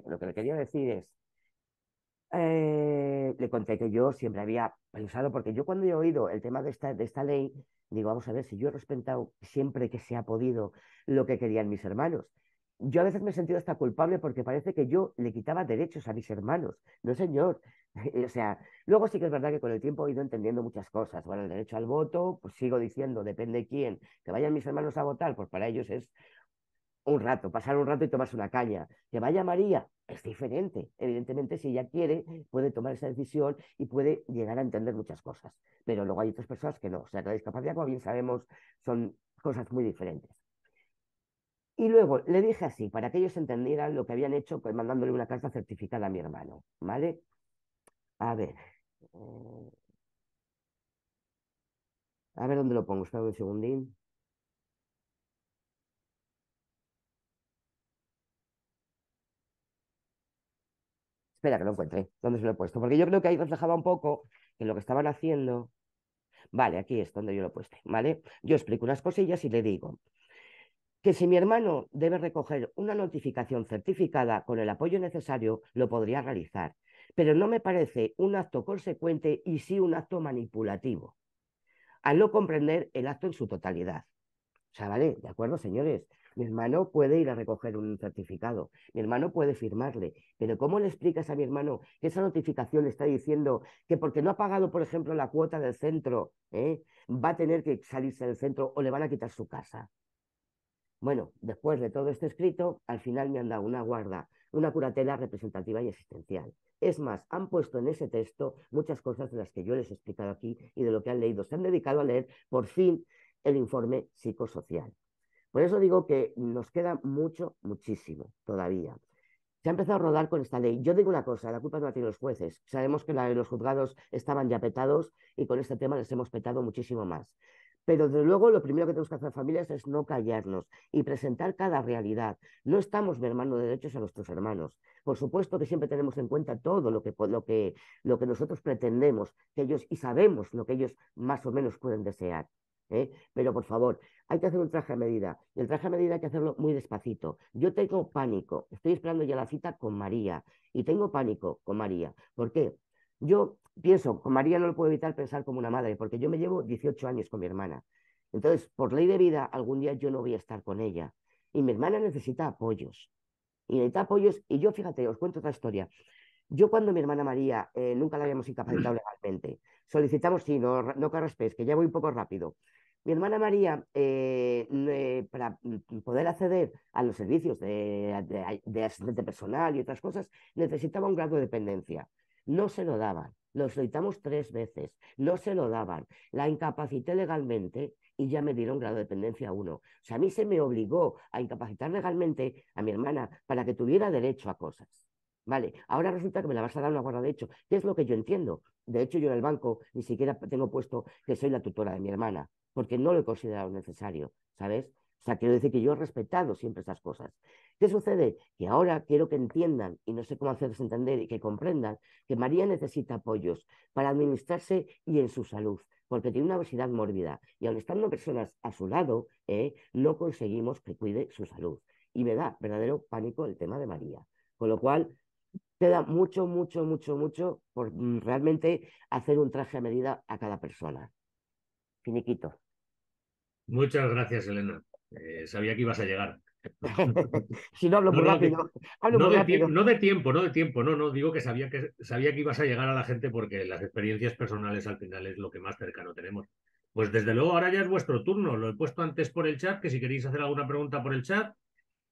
lo que le quería decir es, eh, le conté que yo siempre había pensado, porque yo cuando he oído el tema de esta, de esta ley, digo, vamos a ver si yo he respetado siempre que se ha podido lo que querían mis hermanos yo a veces me he sentido hasta culpable porque parece que yo le quitaba derechos a mis hermanos. No, señor. o sea, luego sí que es verdad que con el tiempo he ido entendiendo muchas cosas. Bueno, el derecho al voto, pues sigo diciendo, depende quién. Que vayan mis hermanos a votar, pues para ellos es un rato, pasar un rato y tomarse una caña. Que vaya María, es diferente. Evidentemente, si ella quiere, puede tomar esa decisión y puede llegar a entender muchas cosas. Pero luego hay otras personas que no. O sea, la discapacidad, como bien sabemos, son cosas muy diferentes. Y luego le dije así, para que ellos entendieran lo que habían hecho pues mandándole una carta certificada a mi hermano, ¿vale? A ver. Eh, a ver dónde lo pongo, espera un segundín. Espera que lo encuentre. ¿Dónde se lo he puesto? Porque yo creo que ahí reflejaba un poco en lo que estaban haciendo. Vale, aquí es donde yo lo he puesto, ¿vale? Yo explico unas cosillas y le digo, que si mi hermano debe recoger una notificación certificada con el apoyo necesario, lo podría realizar, pero no me parece un acto consecuente y sí un acto manipulativo, al no comprender el acto en su totalidad. O sea, vale, de acuerdo, señores, mi hermano puede ir a recoger un certificado, mi hermano puede firmarle, pero ¿cómo le explicas a mi hermano que esa notificación le está diciendo que porque no ha pagado, por ejemplo, la cuota del centro, ¿eh? va a tener que salirse del centro o le van a quitar su casa? Bueno, después de todo este escrito, al final me han dado una guarda, una curatela representativa y existencial. Es más, han puesto en ese texto muchas cosas de las que yo les he explicado aquí y de lo que han leído. Se han dedicado a leer, por fin, el informe psicosocial. Por eso digo que nos queda mucho, muchísimo todavía. Se ha empezado a rodar con esta ley. Yo digo una cosa, la culpa no la tienen los jueces. Sabemos que los juzgados estaban ya petados y con este tema les hemos petado muchísimo más. Pero desde luego lo primero que tenemos que hacer familias es no callarnos y presentar cada realidad. No estamos mermando derechos a nuestros hermanos. Por supuesto que siempre tenemos en cuenta todo lo que, lo que, lo que nosotros pretendemos que ellos, y sabemos lo que ellos más o menos pueden desear. ¿eh? Pero por favor, hay que hacer un traje a medida. Y el traje a medida hay que hacerlo muy despacito. Yo tengo pánico. Estoy esperando ya la cita con María. Y tengo pánico con María. ¿Por qué? Yo pienso, con María no lo puedo evitar pensar como una madre, porque yo me llevo 18 años con mi hermana. Entonces, por ley de vida, algún día yo no voy a estar con ella. Y mi hermana necesita apoyos. Y necesita apoyos. Y yo, fíjate, os cuento otra historia. Yo cuando mi hermana María, eh, nunca la habíamos incapacitado legalmente, solicitamos, sí, no, no que ya voy un poco rápido. Mi hermana María, eh, eh, para poder acceder a los servicios de, de, asistente personal y otras cosas, necesitaba un grado de dependencia. No se lo daban. Lo solicitamos tres veces. No se lo daban. La incapacité legalmente y ya me dieron grado de dependencia 1. O sea, a mí se me obligó a incapacitar legalmente a mi hermana para que tuviera derecho a cosas. Vale, ahora resulta que me la vas a dar una guarda de hecho. ¿Qué es lo que yo entiendo? De hecho, yo en el banco ni siquiera tengo puesto que soy la tutora de mi hermana, porque no lo he considerado necesario, ¿sabes? O sea, quiero decir que yo he respetado siempre esas cosas. ¿Qué sucede? Que ahora quiero que entiendan, y no sé cómo hacerles entender y que comprendan, que María necesita apoyos para administrarse y en su salud, porque tiene una obesidad mórbida. Y aun estando personas a su lado, ¿eh? no conseguimos que cuide su salud. Y me da verdadero pánico el tema de María. Con lo cual, te da mucho, mucho, mucho, mucho por mm, realmente hacer un traje a medida a cada persona. Finiquito. Muchas gracias, Elena. Eh, sabía que ibas a llegar no de tiempo, no de tiempo, no, no, digo que sabía que sabía que ibas a llegar a la gente porque las experiencias personales al final es lo que más cercano tenemos. Pues desde luego ahora ya es vuestro turno, lo he puesto antes por el chat, que si queréis hacer alguna pregunta por el chat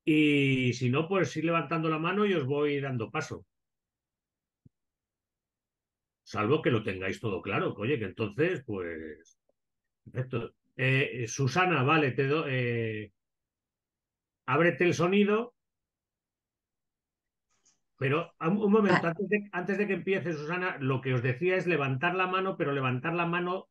y si no, pues ir levantando la mano y os voy dando paso. Salvo que lo tengáis todo claro, oye, que entonces, pues... Perfecto. Eh, Susana, vale, te doy... Eh, ábrete el sonido. Pero un momento, ah. antes de, que empiece, Susana, lo que os decía es levantar la mano, pero levantar la mano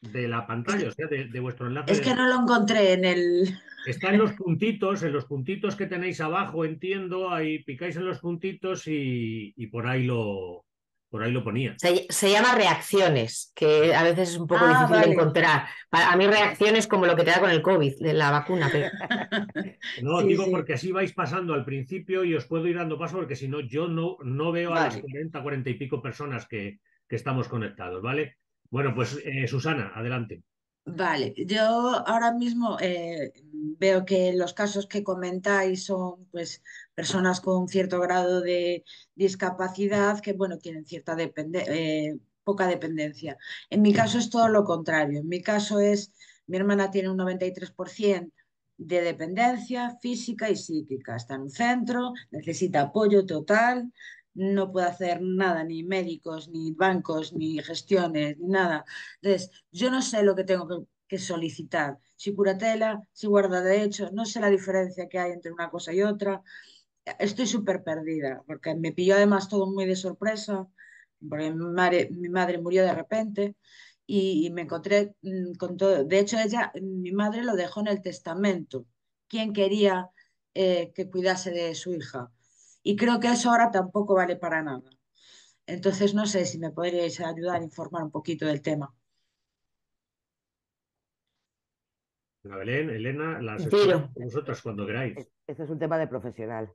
de la pantalla, o sea, de, vuestro enlace. Es que no lo encontré en el. Está en los puntitos, en los puntitos que tenéis abajo, entiendo, ahí picáis en los puntitos y por ahí lo, por ahí lo ponía. Se, llama reacciones, que a veces es un poco ah, difícil de encontrar. A, mí reacciones como lo que te da con el COVID, de la vacuna. no, digo porque así vais pasando al principio y os puedo ir dando paso porque si no, yo no, no veo a las 40, 40 y pico personas que, estamos conectados, ¿vale? Bueno, pues eh, Susana, adelante. Vale, yo ahora mismo eh, veo que los casos que comentáis son pues personas con cierto grado de discapacidad que bueno tienen cierta eh, poca dependencia. En mi caso es todo lo contrario. En mi caso es, mi hermana tiene un 93% de dependencia física y psíquica. Está en un centro, necesita apoyo total, no puedo hacer nada, ni médicos, ni bancos, ni gestiones, ni nada. Entonces, yo no sé lo que tengo que, solicitar. Si curatela, si guarda de hecho, no sé la diferencia que hay entre una cosa y otra. Estoy súper perdida, porque me pilló además todo muy de sorpresa, porque mi madre, murió de repente y, me encontré mm, con todo. De hecho, ella, mi madre lo dejó en el testamento. ¿Quién quería eh, que cuidase de su hija? Y creo que eso ahora tampoco vale para nada. Entonces, no sé si me podríais ayudar a informar un poquito del tema. Belén, Elena, las vosotras cuando queráis. Este es un tema de profesional.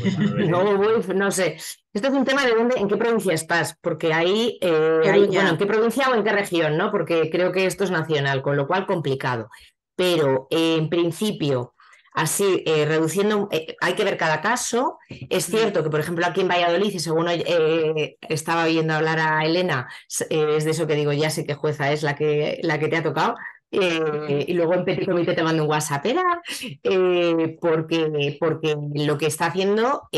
Pues, no, no sé. Este es un tema de dónde, en qué provincia estás, porque ahí, eh, bueno, en qué provincia o en qué región, ¿no? Porque creo que esto es nacional, con lo cual complicado. Pero eh, en principio, Así, eh, reduciendo, eh, hay que ver cada caso. Es cierto que, por ejemplo, aquí en Valladolid, y según eh, estaba oyendo hablar a Elena, es de eso que digo, ya sé qué jueza es la que, la que te ha tocado, y luego en Petit Comité te mando un WhatsApp, eh, porque, porque lo que está haciendo,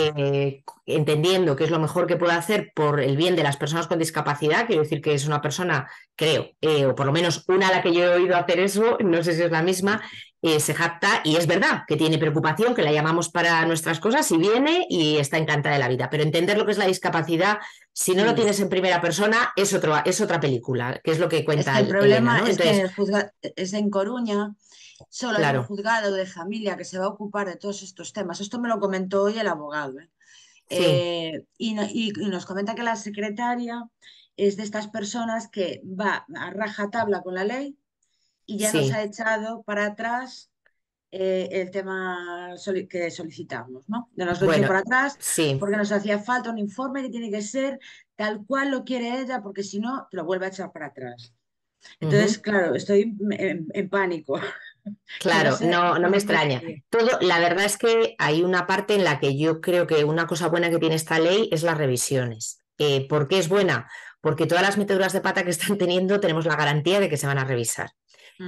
entendiendo que es lo mejor que puede hacer por el bien de las personas con discapacidad, quiero decir que es una persona, creo, o por lo menos una a la que yo he oído hacer eso, no sé si es la misma, eh, se jacta y es verdad que tiene preocupación, que la llamamos para nuestras cosas y viene y está encantada de la vida. Pero entender lo que es la discapacidad, si no lo tienes en primera persona, es, es otra película, que es lo que cuenta. el problema es es en Coruña, solo el juzgado de familia que se va a ocupar de todos estos temas. Esto me lo comentó hoy el abogado. ¿eh? Eh, y, y nos comenta que la secretaria es de estas personas que va a rajatabla con la ley y ya nos ha echado para atrás eh, el tema que solicitamos, ¿no? De lo para atrás, porque nos hacía falta un informe que tiene que ser tal cual lo quiere ella, porque si no, te lo vuelve a echar para atrás. Entonces, claro, estoy en, pánico. Claro, no, no, me extraña. Todo, la verdad es que hay una parte en la que yo creo que una cosa buena que tiene esta ley es las revisiones. Eh, ¿Por qué es buena? Porque todas las meteduras de pata que están teniendo tenemos la garantía de que se van a revisar.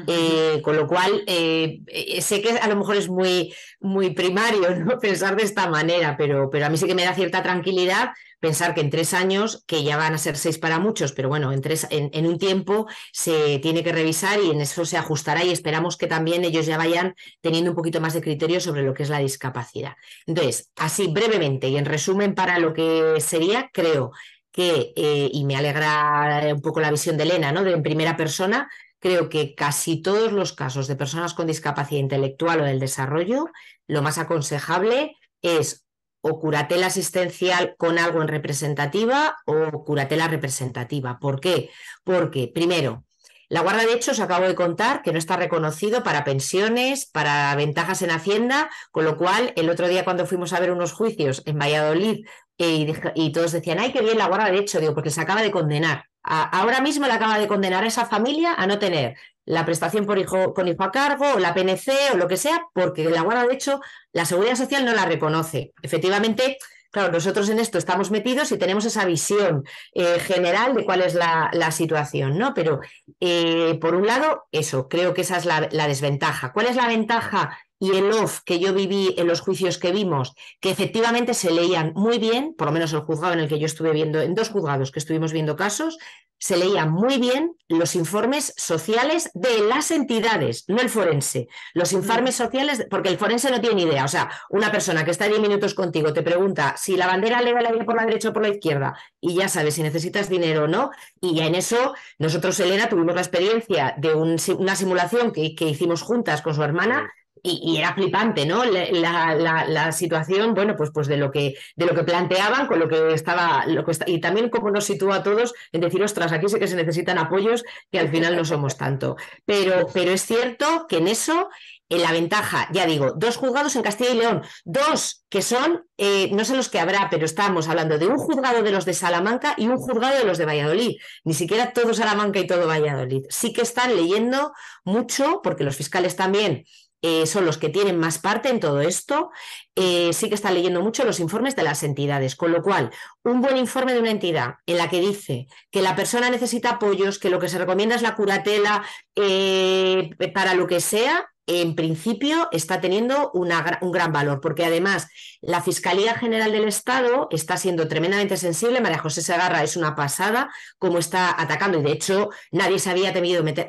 Eh, con lo cual, eh, eh, sé que a lo mejor es muy, muy primario pensar de esta manera, pero, pero a mí sí que me da cierta tranquilidad pensar que en tres años, que ya van a ser seis para muchos, pero bueno, en, tres, en, un tiempo se tiene que revisar y en eso se ajustará y esperamos que también ellos ya vayan teniendo un poquito más de criterio sobre lo que es la discapacidad. Entonces, así brevemente y en resumen para lo que sería, creo que, y me alegra un poco la visión de Elena, ¿no? De en primera persona, creo que casi todos los casos de personas con discapacidad intelectual o del desarrollo, lo más aconsejable es o curatela asistencial con algo en representativa o curatela representativa. ¿Por qué? Porque, primero, la guarda de hecho os acabo de contar que no está reconocido para pensiones, para ventajas en Hacienda, con lo cual el otro día cuando fuimos a ver unos juicios en Valladolid eh, y, y, todos decían, ay, qué bien la guarda de hecho, digo, porque se acaba de condenar ahora mismo le acaba de condenar a esa familia a no tener la prestación por hijo, con hijo a cargo, o la PNC, o lo que sea, porque la guarda, de hecho, la seguridad social no la reconoce. Efectivamente, claro, nosotros en esto estamos metidos y tenemos esa visión eh, general de cuál es la, situación, ¿no? Pero, eh, por un lado, eso, creo que esa es la, la desventaja. ¿Cuál es la ventaja y el off que yo viví en los juicios que vimos, que efectivamente se leían muy bien, por lo menos el juzgado en el que yo estuve viendo, en dos juzgados que estuvimos viendo casos, se leían muy bien los informes sociales de las entidades, no el forense. Los informes sociales, porque el forense no tiene idea. O sea, una persona que está 10 minutos contigo te pregunta si la bandera le da la por la derecha o por la izquierda y ya sabes si necesitas dinero o no. Y ya en eso, nosotros, Elena, tuvimos la experiencia de una simulación que hicimos juntas con su hermana y, era flipante, ¿no? La, situación, bueno, pues, pues de lo que de lo que planteaban, con lo que estaba, lo que y también cómo nos sitúa a todos en decir, ostras, aquí sé que se necesitan apoyos que al final no somos tanto. Pero, pero es cierto que en eso, en la ventaja, ya digo, dos juzgados en Castilla y León, dos que son, eh, no sé los que habrá, pero estamos hablando de un juzgado de los de Salamanca y un juzgado de los de Valladolid, ni siquiera todo Salamanca y todo Valladolid. Sí que están leyendo mucho, porque los fiscales también eh, son los que tienen más parte en todo esto, eh, sí que están leyendo mucho los informes de las entidades, con lo cual, un buen informe de una entidad en la que dice que la persona necesita apoyos, que lo que se recomienda es la curatela eh, para lo que sea, en principio está teniendo una, un gran valor, porque además la Fiscalía General del Estado está siendo tremendamente sensible. María José Segarra es una pasada como está atacando y de hecho nadie se había temido a meter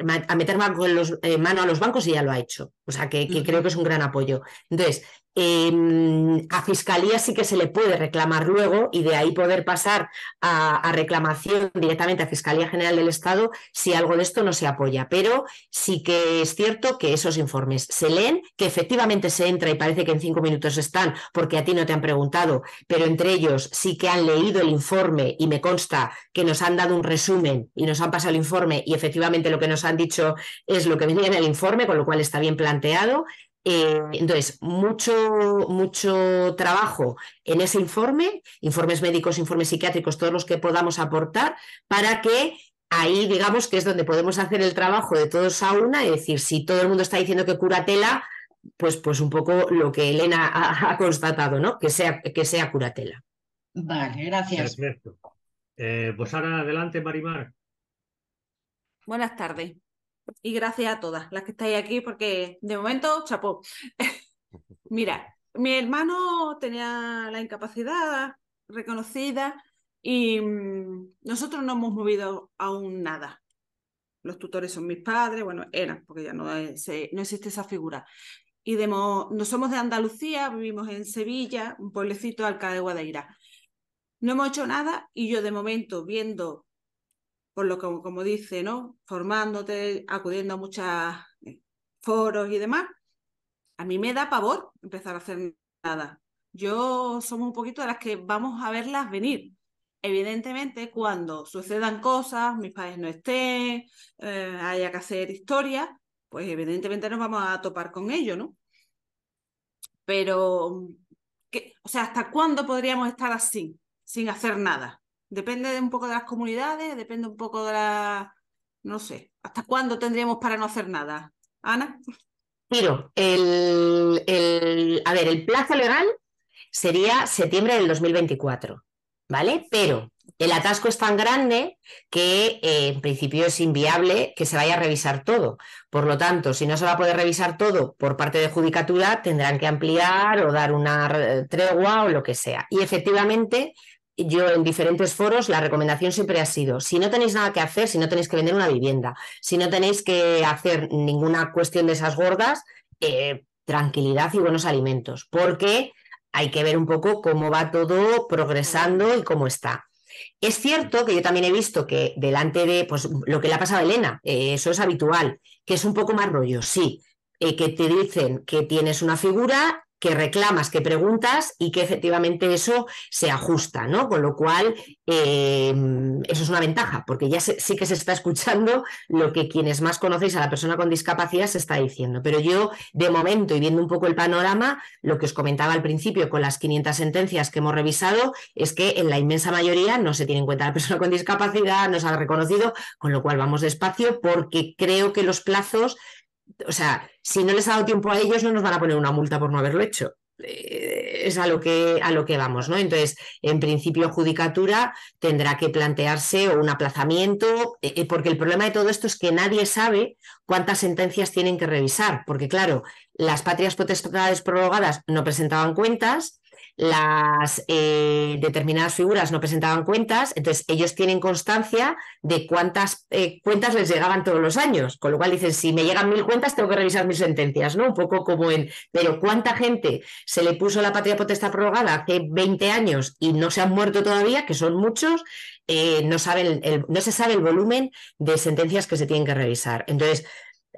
eh, mano, a los bancos y ya lo ha hecho. O sea que, creo que es un gran apoyo. Entonces, Em, a fiscalía sí que se le puede reclamar luego y de ahí poder pasar a, a, reclamación directamente a Fiscalía General del Estado si algo de esto no se apoya. Pero sí que es cierto que esos informes se leen, que efectivamente se entra y parece que en cinco minutos están porque a ti no te han preguntado, pero entre ellos sí que han leído el informe y me consta que nos han dado un resumen y nos han pasado el informe y efectivamente lo que nos han dicho es lo que venía en el informe, con lo cual está bien planteado eh, entonces, mucho, mucho trabajo en ese informe, informes médicos, informes psiquiátricos, todos los que podamos aportar, para que ahí digamos que es donde podemos hacer el trabajo de todos a una, es decir, si todo el mundo está diciendo que curatela, pues, pues un poco lo que Elena ha, constatado, ¿no? Que sea, que sea curatela. Vale, gracias. Perfecto. Eh, pues ahora adelante, Marimar. Buenas tardes. Y gracias a todas las que estáis aquí, porque de momento, chapó. Mira, mi hermano tenía la incapacidad reconocida y mm, nosotros no hemos movido aún nada. Los tutores son mis padres, bueno, eran, porque ya no, no existe esa figura. Y de no somos de Andalucía, vivimos en Sevilla, un pueblecito al de Guadaira. No hemos hecho nada y yo de momento viendo por lo que, como dice, ¿no? Formándote, acudiendo a muchos eh, foros y demás. A mí me da pavor empezar a hacer nada. Yo somos un poquito de las que vamos a verlas venir. Evidentemente, cuando sucedan cosas, mis padres no estén, eh, haya que hacer historia, pues evidentemente nos vamos a topar con ello, ¿no? Pero, o sea, ¿hasta cuándo podríamos estar así, sin hacer nada? Depende un poco de las comunidades, depende un poco de la... No sé, ¿hasta cuándo tendríamos para no hacer nada? Ana. Pero el, a ver, el plazo legal sería septiembre del 2024, ¿vale? Pero el atasco es tan grande que eh, en principio es inviable que se vaya a revisar todo. Por lo tanto, si no se va a poder revisar todo por parte de Judicatura, tendrán que ampliar o dar una tregua o lo que sea. Y efectivamente, yo en diferentes foros la recomendación siempre ha sido, si no tenéis nada que hacer, si no tenéis que vender una vivienda, si no tenéis que hacer ninguna cuestión de esas gordas, eh, tranquilidad y buenos alimentos, porque hay que ver un poco cómo va todo progresando y cómo está. Es cierto que yo también he visto que delante de pues, lo que le ha pasado a Elena, eh, eso es habitual, que es un poco más rollo, sí, eh, que te dicen que tienes una figura que reclamas, que preguntas y que efectivamente eso se ajusta, ¿no? Con lo cual, em, eso es una ventaja, porque ya sí que se está escuchando lo que quienes más conocéis a la persona con discapacidad se está diciendo. Pero yo, de momento, y viendo un poco el panorama, lo que os comentaba al principio con las 500 sentencias que hemos revisado es que en la inmensa mayoría no se tiene en cuenta la persona con discapacidad, no se ha reconocido, con lo cual vamos despacio porque creo que los plazos o sea, si no les ha dado tiempo a ellos, no nos van a poner una multa por no haberlo hecho. Eh, es a lo que a lo que vamos, ¿no? Entonces, en principio, judicatura tendrá que plantearse un aplazamiento, eh, eh, porque el problema de todo esto es que nadie sabe cuántas sentencias tienen que revisar, porque claro, las patrias potestades prorrogadas no presentaban cuentas, las eh, determinadas figuras no presentaban cuentas, entonces ellos tienen constancia de cuántas eh, cuentas les llegaban todos los años, con lo cual dicen, si me llegan mil cuentas tengo que revisar mis sentencias, ¿no? Un poco como en, pero ¿cuánta gente se le puso la patria potestad prorrogada hace 20 años y no se han muerto todavía, que son muchos? Eh, no, saben el, no se sabe el volumen de sentencias que se tienen que revisar. Entonces,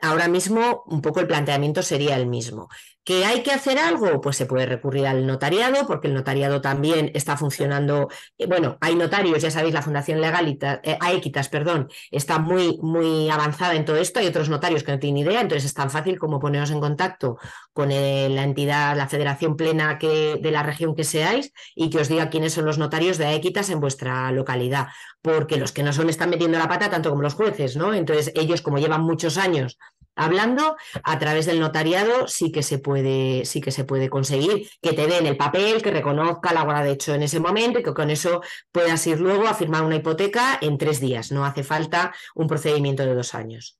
ahora mismo un poco el planteamiento sería el mismo. ¿Que hay que hacer algo? Pues se puede recurrir al notariado, porque el notariado también está funcionando. Eh, bueno, hay notarios, ya sabéis, la Fundación Legalita, eh, Aequitas, perdón, está muy, muy avanzada en todo esto. Hay otros notarios que no tienen idea, entonces es tan fácil como poneros en contacto con eh, la entidad, la federación plena que, de la región que seáis y que os diga quiénes son los notarios de Aequitas en vuestra localidad, porque los que no son están metiendo la pata tanto como los jueces, ¿no? Entonces ellos, como llevan muchos años hablando, a través del notariado sí que se puede, sí que se puede conseguir que te den el papel, que reconozca la hora de hecho en ese momento y que con eso puedas ir luego a firmar una hipoteca en tres días. No hace falta un procedimiento de dos años.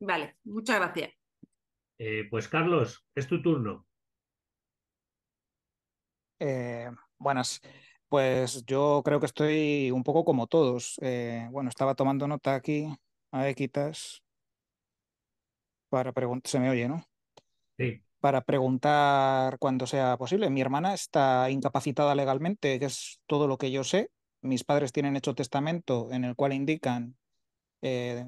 Vale, muchas gracias. Eh, pues Carlos, es tu turno. Eh, buenas. Pues yo creo que estoy un poco como todos. Eh, bueno, estaba tomando nota aquí. A ver, quitas para preguntar, se me oye, ¿no? Sí. Para preguntar cuando sea posible. Mi hermana está incapacitada legalmente, que es todo lo que yo sé. Mis padres tienen hecho testamento en el cual indican eh,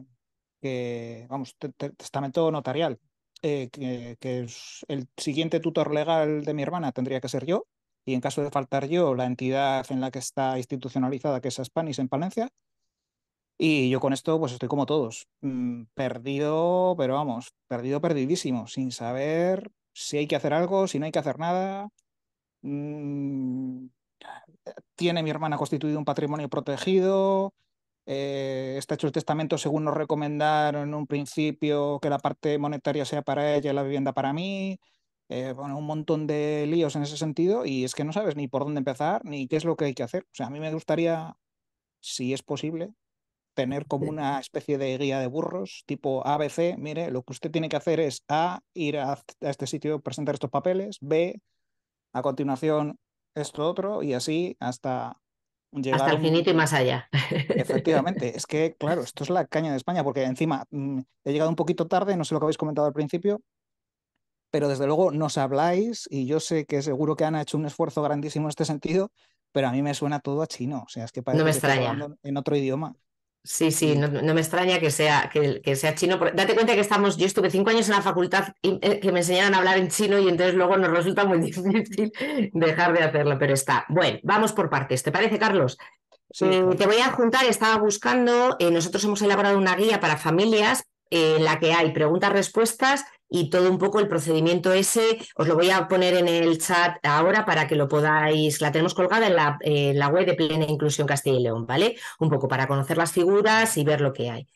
que, vamos, testamento notarial, eh, que, el siguiente tutor legal de mi hermana tendría que ser yo, y en caso de faltar yo, la entidad en la que está institucionalizada, que es Spanish en Palencia, y yo con esto pues estoy como todos, mm, perdido, pero vamos, perdido, perdidísimo, sin saber si hay que hacer algo, si no hay que hacer nada. Mm, tiene mi hermana constituido un patrimonio protegido, eh, está hecho el testamento según nos recomendaron en un principio que la parte monetaria sea para ella y la vivienda para mí. Eh, bueno, un montón de líos en ese sentido y es que no sabes ni por dónde empezar ni qué es lo que hay que hacer. O sea, a mí me gustaría, si es posible, tener como una especie de guía de burros tipo ABC, mire, lo que usted tiene que hacer es A, ir a, este sitio, presentar estos papeles, B, a continuación esto otro y así hasta llegar... Hasta el finito y más allá. Efectivamente, es que claro, esto es la caña de España porque encima mm, he llegado un poquito tarde, no sé lo que habéis comentado al principio, pero desde luego nos habláis y yo sé que seguro que han hecho un esfuerzo grandísimo en este sentido, pero a mí me suena todo a chino, o sea, es que parece que en otro idioma. Sí, sí, no, me extraña que sea, que, sea chino. date cuenta que estamos, yo estuve cinco años en la facultad eh, que me enseñaron a hablar en chino y entonces luego nos resulta muy difícil dejar de hacerlo, pero está. Bueno, vamos por partes. ¿Te parece, Carlos? Mm, te voy a juntar, estaba buscando, eh, nosotros hemos elaborado una guía para familias en eh, la que hay preguntas, respuestas y todo un poco el procedimiento ese. Os lo voy a poner en el chat ahora para que lo podáis, la tenemos colgada en la, web de Plena Inclusión Castilla y León, ¿vale? Un poco para conocer las figuras y ver lo que hay.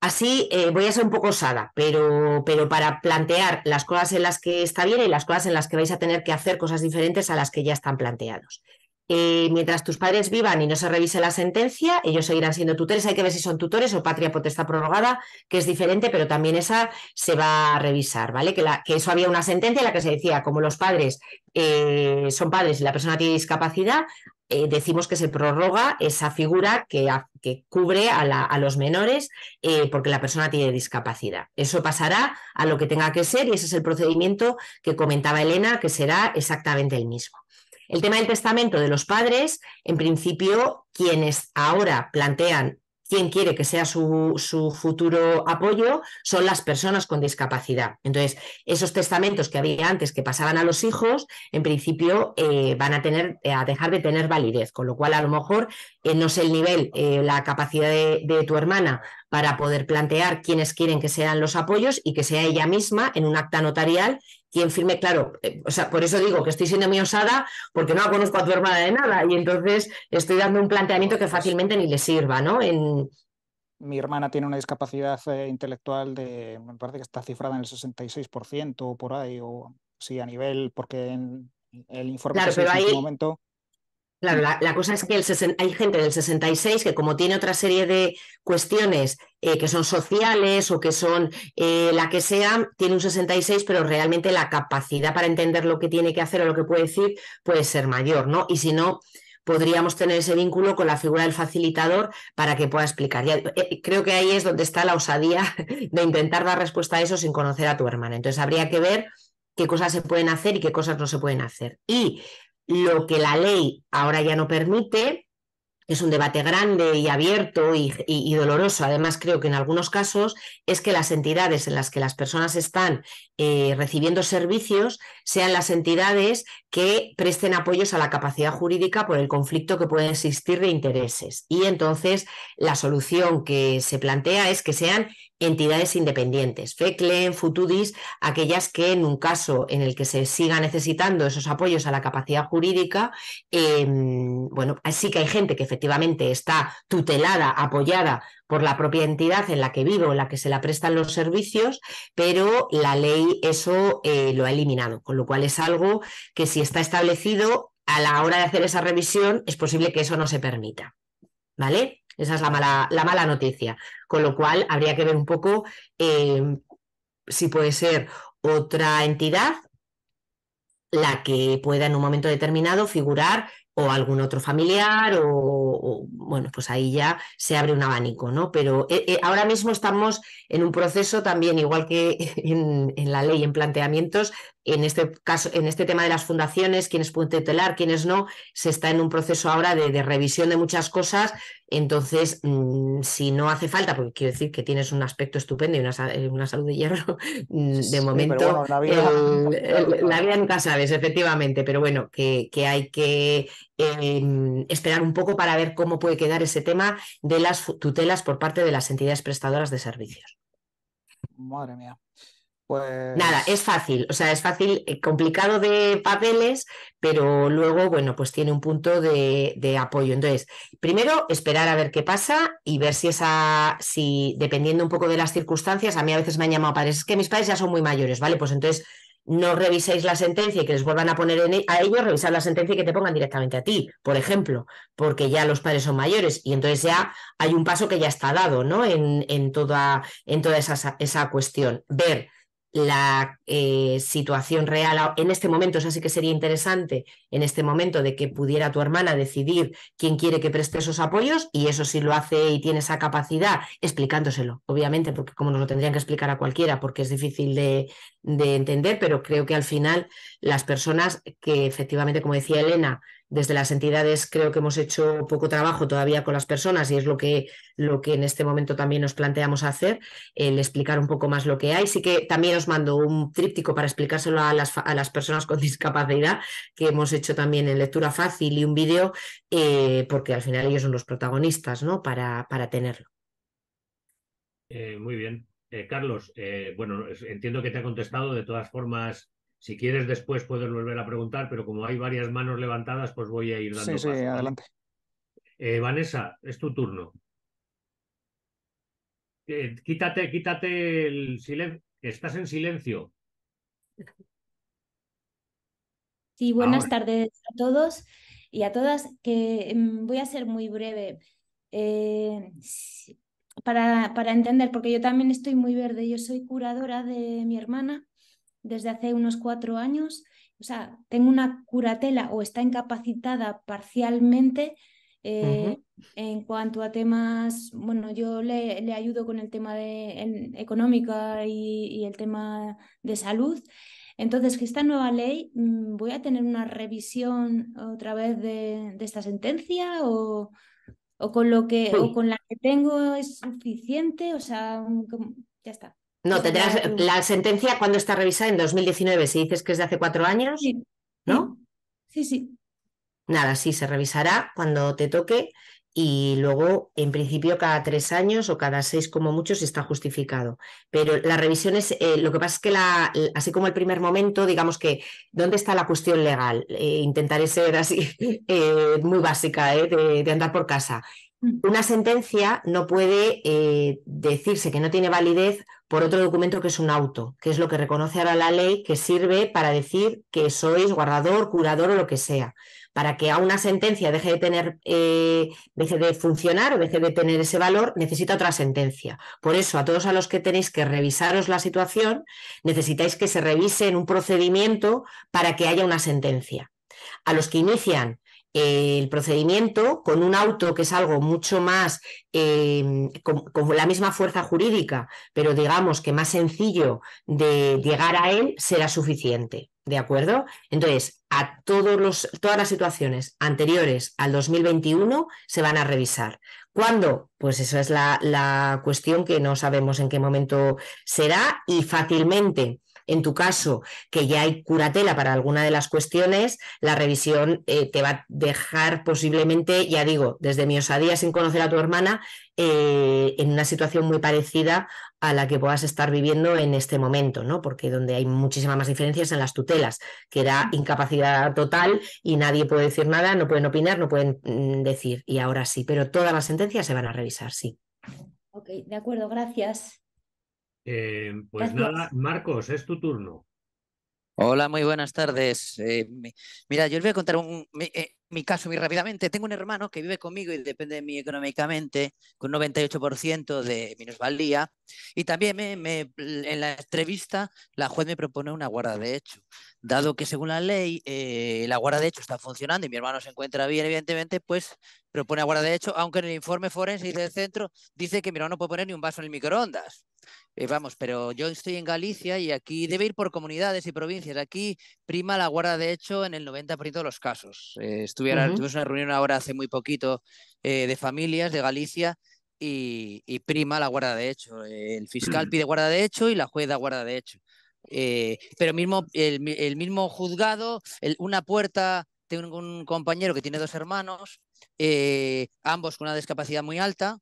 Así eh, voy a ser un poco osada, pero, pero para plantear las cosas en las que está bien y las cosas en las que vais a tener que hacer cosas diferentes a las que ya están planteados. Eh, mientras tus padres vivan y no se revise la sentencia, ellos seguirán siendo tutores. Hay que ver si son tutores o patria potestad prorrogada, que es diferente, pero también esa se va a revisar, ¿vale? Que, eso había una sentencia en la que se decía, como los padres eh, son padres y la persona tiene discapacidad, eh, decimos que se prorroga esa figura que, cubre a, los menores porque la persona tiene discapacidad. Eso pasará a lo que tenga que ser y ese es el procedimiento que comentaba Elena, que será exactamente el mismo. El tema del testamento de los padres, en principio, quienes ahora plantean quién quiere que sea su, futuro apoyo son las personas con discapacidad. Entonces, esos testamentos que había antes que pasaban a los hijos, en principio eh, van a, tener, a dejar de tener validez, con lo cual a lo mejor eh, no es el nivel, eh, la capacidad de, de tu hermana para poder plantear quiénes quieren que sean los apoyos y que sea ella misma en un acta notarial quien firme, claro, eh, o sea, por eso digo que estoy siendo muy osada porque no la conozco a tu hermana de nada y entonces estoy dando un planteamiento que fácilmente ni le sirva, ¿no? En... Mi hermana tiene una discapacidad eh, intelectual de, me parece que está cifrada en el 66% o por ahí, o sí, a nivel, porque en el informe que se en momento Claro, la, cosa es que el hay gente del 66 que como tiene otra serie de cuestiones eh, que son sociales o que son eh, la que sea, tiene un 66, pero realmente la capacidad para entender lo que tiene que hacer o lo que puede decir puede ser mayor, ¿no? Y si no, podríamos tener ese vínculo con la figura del facilitador para que pueda explicar. Eh, creo que ahí es donde está la osadía de intentar dar respuesta a eso sin conocer a tu hermana. Entonces habría que ver qué cosas se pueden hacer y qué cosas no se pueden hacer. Y lo que la ley ahora ya no permite, es un debate grande y abierto y, doloroso, además creo que en algunos casos, es que las entidades en las que las personas están eh, recibiendo servicios sean las entidades que presten apoyos a la capacidad jurídica por el conflicto que puede existir de intereses. Y entonces la solución que se plantea es que sean entidades independientes, FECLE, FUTUDIS, aquellas que en un caso en el que se siga necesitando esos apoyos a la capacidad jurídica, em, bueno, sí que hay gente que efectivamente está tutelada, apoyada por la propia entidad en la que vive o en la que se la prestan los servicios, pero la ley eso eh, lo ha eliminado, con lo cual es algo que si está establecido, a la hora de hacer esa revisión es posible que eso no se permita. ¿vale? Esa es la mala, la mala noticia. Con lo cual, habría que ver un poco em, si puede ser otra entidad la que pueda en un momento determinado figurar o algún otro familiar o, bueno, pues ahí ya se abre un abanico, ¿no? Pero eh, eh, ahora mismo estamos en un proceso también, igual que en, la ley, en planteamientos, en este caso, en este tema de las fundaciones, quiénes pueden tutelar, quiénes no, se está en un proceso ahora de, revisión de muchas cosas. Entonces, mm, si no hace falta, porque quiero decir que tienes un aspecto estupendo y una, eh, salud de hierro, de momento, la, vida... nunca sabes, efectivamente, pero bueno, que, hay que em, esperar un poco para ver cómo puede quedar ese tema de las tutelas por parte de las entidades prestadoras de servicios. Madre mía. Pues... Nada, es fácil, o sea, es fácil, eh, complicado de papeles, pero luego, bueno, pues tiene un punto de, apoyo. Entonces, primero, esperar a ver qué pasa y ver si esa, si dependiendo un poco de las circunstancias, a mí a veces me han llamado padres, es que mis padres ya son muy mayores, ¿vale? Pues entonces no reviséis la sentencia y que les vuelvan a poner e, a ellos, revisar la sentencia y que te pongan directamente a ti, por ejemplo, porque ya los padres son mayores y entonces ya hay un paso que ya está dado, ¿no? En, toda, en toda esa, esa cuestión. Ver la eh, situación real en este momento, sea sí que sería interesante, en este momento de que pudiera tu hermana decidir quién quiere que preste esos apoyos y eso sí lo hace y tiene esa capacidad, explicándoselo, obviamente, porque como nos lo tendrían que explicar a cualquiera, porque es difícil de entender, pero creo que al final las personas que efectivamente, como decía Elena, desde las entidades creo que hemos hecho poco trabajo todavía con las personas y es lo que, lo que en este momento también nos planteamos hacer, el explicar un poco más lo que hay. Sí que también os mando un tríptico para explicárselo a las, a las personas con discapacidad que hemos hecho también en lectura fácil y un vídeo, eh, porque al final ellos son los protagonistas ¿no? para, para tenerlo. Eh, muy bien. Eh, Carlos, bueno, entiendo que te ha contestado de todas formas si quieres, después puedes volver a preguntar, pero como hay varias manos levantadas, pues voy a ir dando. Sí, sí, adelante. Eh, Vanessa, es tu turno. Eh, quítate, quítate el silencio. Estás en silencio. Sí, buenas tardes a todos y a todas, que em, voy a ser muy breve eh, para, para, entender, porque yo también estoy muy verde, yo soy curadora de mi hermana desde hace unos cuatro años, o sea, tengo una curatela o está incapacitada parcialmente eh, en cuanto a temas, bueno, yo le, ayudo con el tema de económica y, el tema de salud. Entonces, esta nueva ley, mm, ¿voy a tener una revisión otra vez de, esta sentencia o, con lo que o con la que tengo es suficiente? O sea, mm, ya está. No, tendrás la sentencia cuando está revisada en 2019, si dices que es de hace cuatro años, ¿no? Sí, sí. Nada, sí, se revisará cuando te toque y luego, en principio, cada tres años o cada seis como mucho, si está justificado. Pero la revisión es, eh, lo que pasa es que la, así como el primer momento, digamos que, ¿dónde está la cuestión legal? Eh, intentaré ser así, eh, muy básica, de andar por casa. Mm. Una sentencia no puede eh, decirse que no tiene validez por otro documento que es un auto, que es lo que reconoce ahora la ley, que sirve para decir que sois guardador, curador o lo que sea. Para que a una sentencia deje de tener, eh, deje de funcionar o deje de tener ese valor, necesita otra sentencia. Por eso, a todos a los que tenéis que revisaros la situación, necesitáis que se revise en un procedimiento para que haya una sentencia. A los que inician el procedimiento con un auto que es algo mucho más, em, con, la misma fuerza jurídica, pero digamos que más sencillo de llegar a él, será suficiente. ¿De acuerdo? Entonces, a todos los, todas las situaciones anteriores al 2021 se van a revisar. ¿Cuándo? Pues esa es la, la cuestión que no sabemos en qué momento será y fácilmente en tu caso, que ya hay curatela para alguna de las cuestiones, la revisión eh, te va a dejar posiblemente, ya digo, desde mi osadía sin conocer a tu hermana, eh, en una situación muy parecida a la que puedas estar viviendo en este momento, ¿no? Porque donde hay muchísimas más diferencias en las tutelas, que era incapacidad total y nadie puede decir nada, no pueden opinar, no pueden mm, decir, y ahora sí, pero todas las sentencias se van a revisar, sí. Ok, de acuerdo, gracias. Eh, pues nada, Marcos, es tu turno. Hola, muy buenas tardes. Eh, mira, yo les voy a contar eh, mi, caso muy rápidamente. Tengo un hermano que vive conmigo y depende de mí económicamente, con 98% de minusvalía. Y también me, en la entrevista la juez me propone una guarda de hecho. Dado que según la ley la guarda de hecho está funcionando y mi hermano se encuentra bien, evidentemente, pues pero pone guarda de hecho, aunque en el informe forense del centro dice que mira no puede poner ni un vaso en el microondas. Eh, vamos, pero yo estoy en Galicia y aquí debe ir por comunidades y provincias. Aquí prima la guarda de hecho en el 90% de los casos. Eh, tuvimos una reunión ahora hace muy poquito eh, de familias de Galicia y, prima la guarda de hecho. el fiscal mm. pide guarda de hecho y la jueza guarda de hecho. pero mismo, el, mismo juzgado, una puerta un compañero que tiene dos hermanos, eh, ambos con una discapacidad muy alta,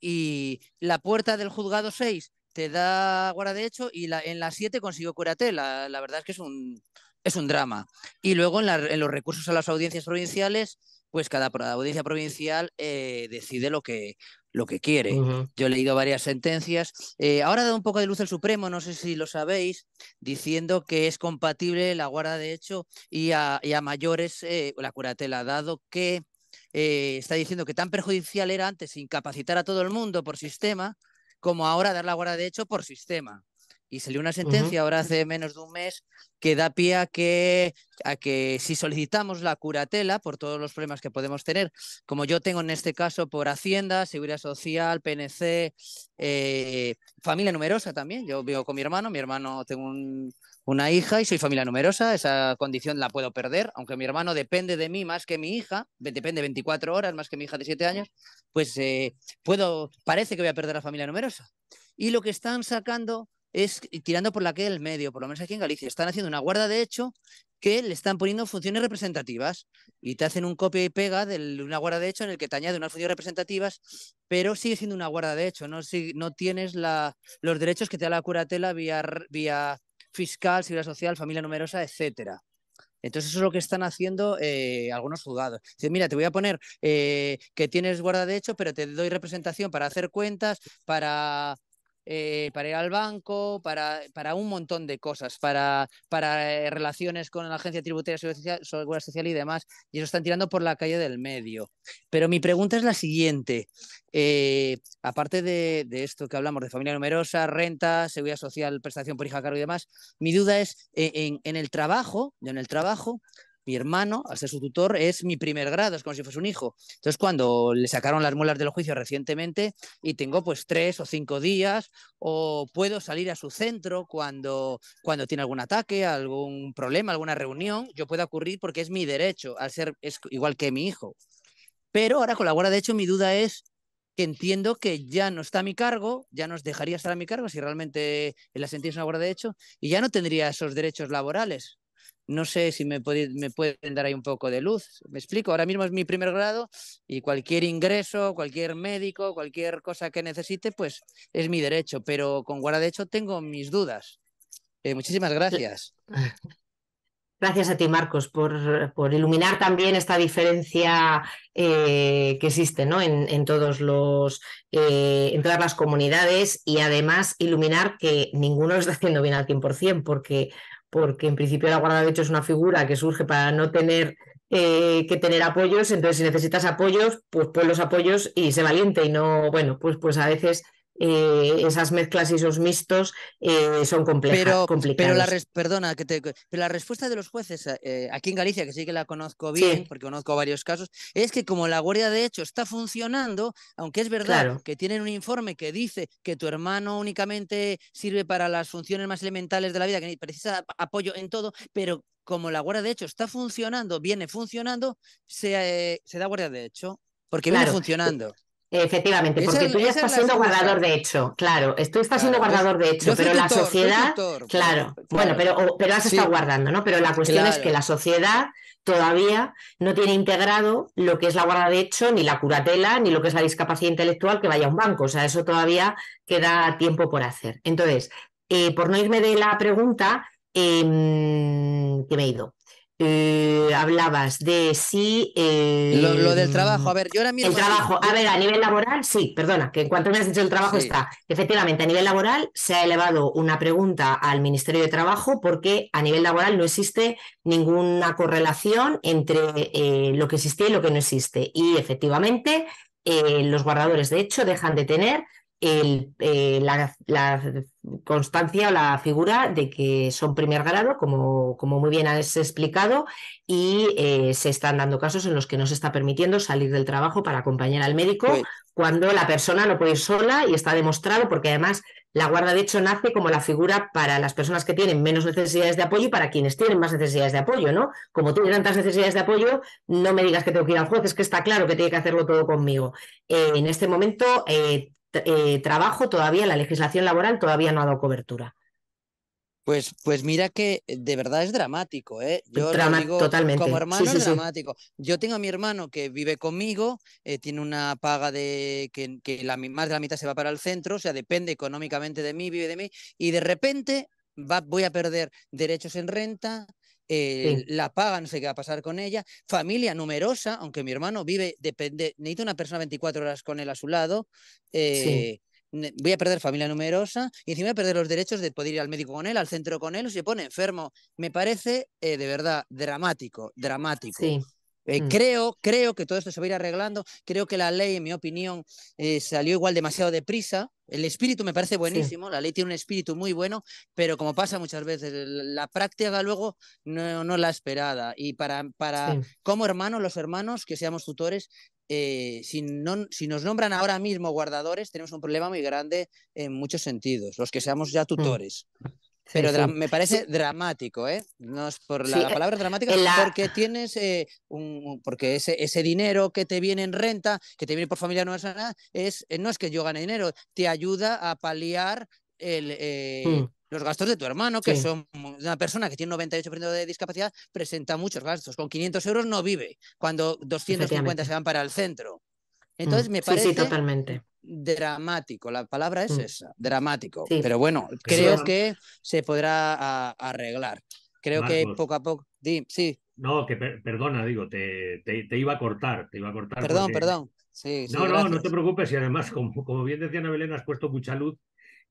y la puerta del juzgado 6 te da guarda de hecho y en la 7 consiguió curatela. La verdad es que es un, es un drama. Y luego en, los recursos a las audiencias provinciales, pues cada audiencia provincial eh, decide lo que, lo que quiere. Yo he leído varias sentencias. Eh, ahora ha dado un poco de luz el Supremo, no sé si lo sabéis, diciendo que es compatible la guarda de hecho y a, mayores eh, la curatela, dado que eh, está diciendo que tan perjudicial era antes incapacitar a todo el mundo por sistema como ahora dar la guarda de hecho por sistema. Y salió una sentencia ahora hace menos de un mes que da pie a que, a que si solicitamos la curatela por todos los problemas que podemos tener, como yo tengo en este caso por Hacienda, Seguridad Social, PNC, eh, familia numerosa también. Yo vivo con mi hermano, mi hermano tengo una hija y soy familia numerosa, esa condición la puedo perder, aunque mi hermano depende de mí más que mi hija, depende 24 horas más que mi hija de 7 años, pues eh, puedo, parece que voy a perder la familia numerosa. Y lo que están sacando es tirando por la que del medio, por lo menos aquí en Galicia. Están haciendo una guarda de hecho que le están poniendo funciones representativas y te hacen un copia y pega de una guarda de hecho en el que te añade unas funciones representativas, pero sigue siendo una guarda de hecho. No, no tienes los derechos que te da la curatela vía, fiscal, seguridad social, familia numerosa, etcétera. Entonces eso es lo que están haciendo eh, algunos juzgados. Dicen, mira, te voy a poner eh, que tienes guarda de hecho, pero te doy representación para hacer cuentas, para eh, para ir al banco, para, para un montón de cosas, para, para eh, relaciones con la agencia tributaria, seguridad social, y demás, y eso están tirando por la calle del medio. Pero mi pregunta es la siguiente, eh, aparte de, esto que hablamos de familia numerosa, renta, seguridad social, prestación por hija cargo y demás, mi duda es e, en, en el trabajo, en el trabajo, mi hermano, al ser su tutor, es mi primer grado, es como si fuese un hijo. Entonces, cuando le sacaron las muelas del juicio recientemente y tengo pues tres o cinco días, o puedo salir a su centro cuando, cuando tiene algún ataque, algún problema, alguna reunión, yo puedo ocurrir porque es mi derecho, al ser igual que mi hijo. Pero ahora con la guarda, de hecho, mi duda es que entiendo que ya no está a mi cargo, ya nos dejaría estar a mi cargo si realmente la sentencia es una guarda de hecho, y ya no tendría esos derechos laborales no sé si me, pueden dar ahí un poco de luz. Me explico, ahora mismo es mi primer grado y cualquier ingreso, cualquier médico, cualquier cosa que necesite, pues es mi derecho, pero con guarda de hecho tengo mis dudas. Eh, muchísimas gracias. Gracias a ti, Marcos, por, iluminar también esta diferencia eh, que existe ¿no? en, todos los, eh, en todas las comunidades y además iluminar que ninguno lo está haciendo bien al 100%, porque porque en principio la guarda de hecho es una figura que surge para no tener eh, que tener apoyos, entonces si necesitas apoyos, pues pon los apoyos y se valiente y no, bueno, pues, pues a veces eh, esas mezclas y esos mixtos eh, son complejos pero, Pero la, perdona, que te, la respuesta de los jueces eh, aquí en Galicia, que sí que la conozco bien, porque conozco varios casos, es que como la guardia de hecho está funcionando, aunque es verdad que tienen un informe que dice que tu hermano únicamente sirve para las funciones más elementales de la vida, que necesita apoyo en todo, pero como la guardia de hecho está funcionando, viene funcionando, se, da guardia de hecho, porque viene funcionando. Efectivamente, porque tú ya estás siendo guardador de hecho, claro, tú estás siendo guardador de hecho, pero la sociedad, claro, bueno, pero, pero has guardando, ¿no? Pero la cuestión es que la sociedad todavía no tiene integrado lo que es la guarda de hecho, ni la curatela, ni lo que es la discapacidad intelectual que vaya a un banco, o sea, eso todavía queda tiempo por hacer. Entonces, eh, por no irme de la pregunta, em, que me he ido. Eh, hablabas de si... Eh, lo, del trabajo, mm, a ver, yo ahora mismo... El trabajo, a ver, a nivel laboral, sí, perdona, que en cuanto me has dicho el trabajo está. Efectivamente, a nivel laboral se ha elevado una pregunta al Ministerio de Trabajo porque a nivel laboral no existe ninguna correlación entre eh, lo que existía y lo que no existe. Y efectivamente, los guardadores, de hecho, dejan de tener el, la, constancia o la figura de que son primer grado, como, como muy bien has explicado, y eh, se están dando casos en los que no se está permitiendo salir del trabajo para acompañar al médico pues cuando la persona no puede ir sola y está demostrado, porque además la guarda de hecho nace como la figura para las personas que tienen menos necesidades de apoyo y para quienes tienen más necesidades de apoyo, ¿no? Como tú tienes tantas necesidades de apoyo, no me digas que tengo que ir al juez, es que está claro que tiene que hacerlo todo conmigo. Eh, en este momento eh, eh, trabajo todavía, la legislación laboral todavía no ha dado cobertura. Pues, pues mira que eh, de verdad es dramático, ¿eh? Yo totalmente. como hermano es dramático. Yo tengo a mi hermano que vive conmigo, eh, tiene una paga de que, la, más de la mitad se va para el centro, o sea, depende económicamente de mí, vive de mí, y de repente va, voy a perder derechos en renta, la paga, no sé qué va a pasar con ella, familia numerosa, aunque mi hermano vive, depende, necesita una persona 24 horas con él a su lado. Eh, voy a perder familia numerosa y encima voy a perder los derechos de poder ir al médico con él, al centro con él, o se pone enfermo. Me parece eh, de verdad dramático, dramático. Eh, mm. creo, creo que todo esto se va a ir arreglando. Creo que la ley, en mi opinión, eh, salió igual demasiado deprisa. El espíritu me parece buenísimo, la ley tiene un espíritu muy bueno, pero como pasa muchas veces, la práctica luego no, no la esperada. Y para, para como hermanos, los hermanos que seamos tutores, eh, si, no, si nos nombran ahora mismo guardadores, tenemos un problema muy grande en muchos sentidos, los que seamos ya mm. tutores. Pero me parece dramático, ¿eh? No es por la, eh, palabra dramática, porque tienes eh, un, porque ese, ese dinero que te viene en renta, que te viene por familia no es nada, es, eh, no es que yo gane dinero, te ayuda a paliar el, hmm. los gastos de tu hermano, que son una persona que tiene 98% de discapacidad, presenta muchos gastos. Con 500 euros no vive, cuando 250 se van para el centro. Entonces mm. me parece dramático, la palabra es mm. esa, dramático. Pero bueno, creo que se podrá arreglar. Creo que poco a poco. Sí. No, que perdona, digo, te, te, iba a cortar, te iba a cortar. Perdón, perdón. no, no, no te preocupes y además, como, como bien decía Ana Belén, has puesto mucha luz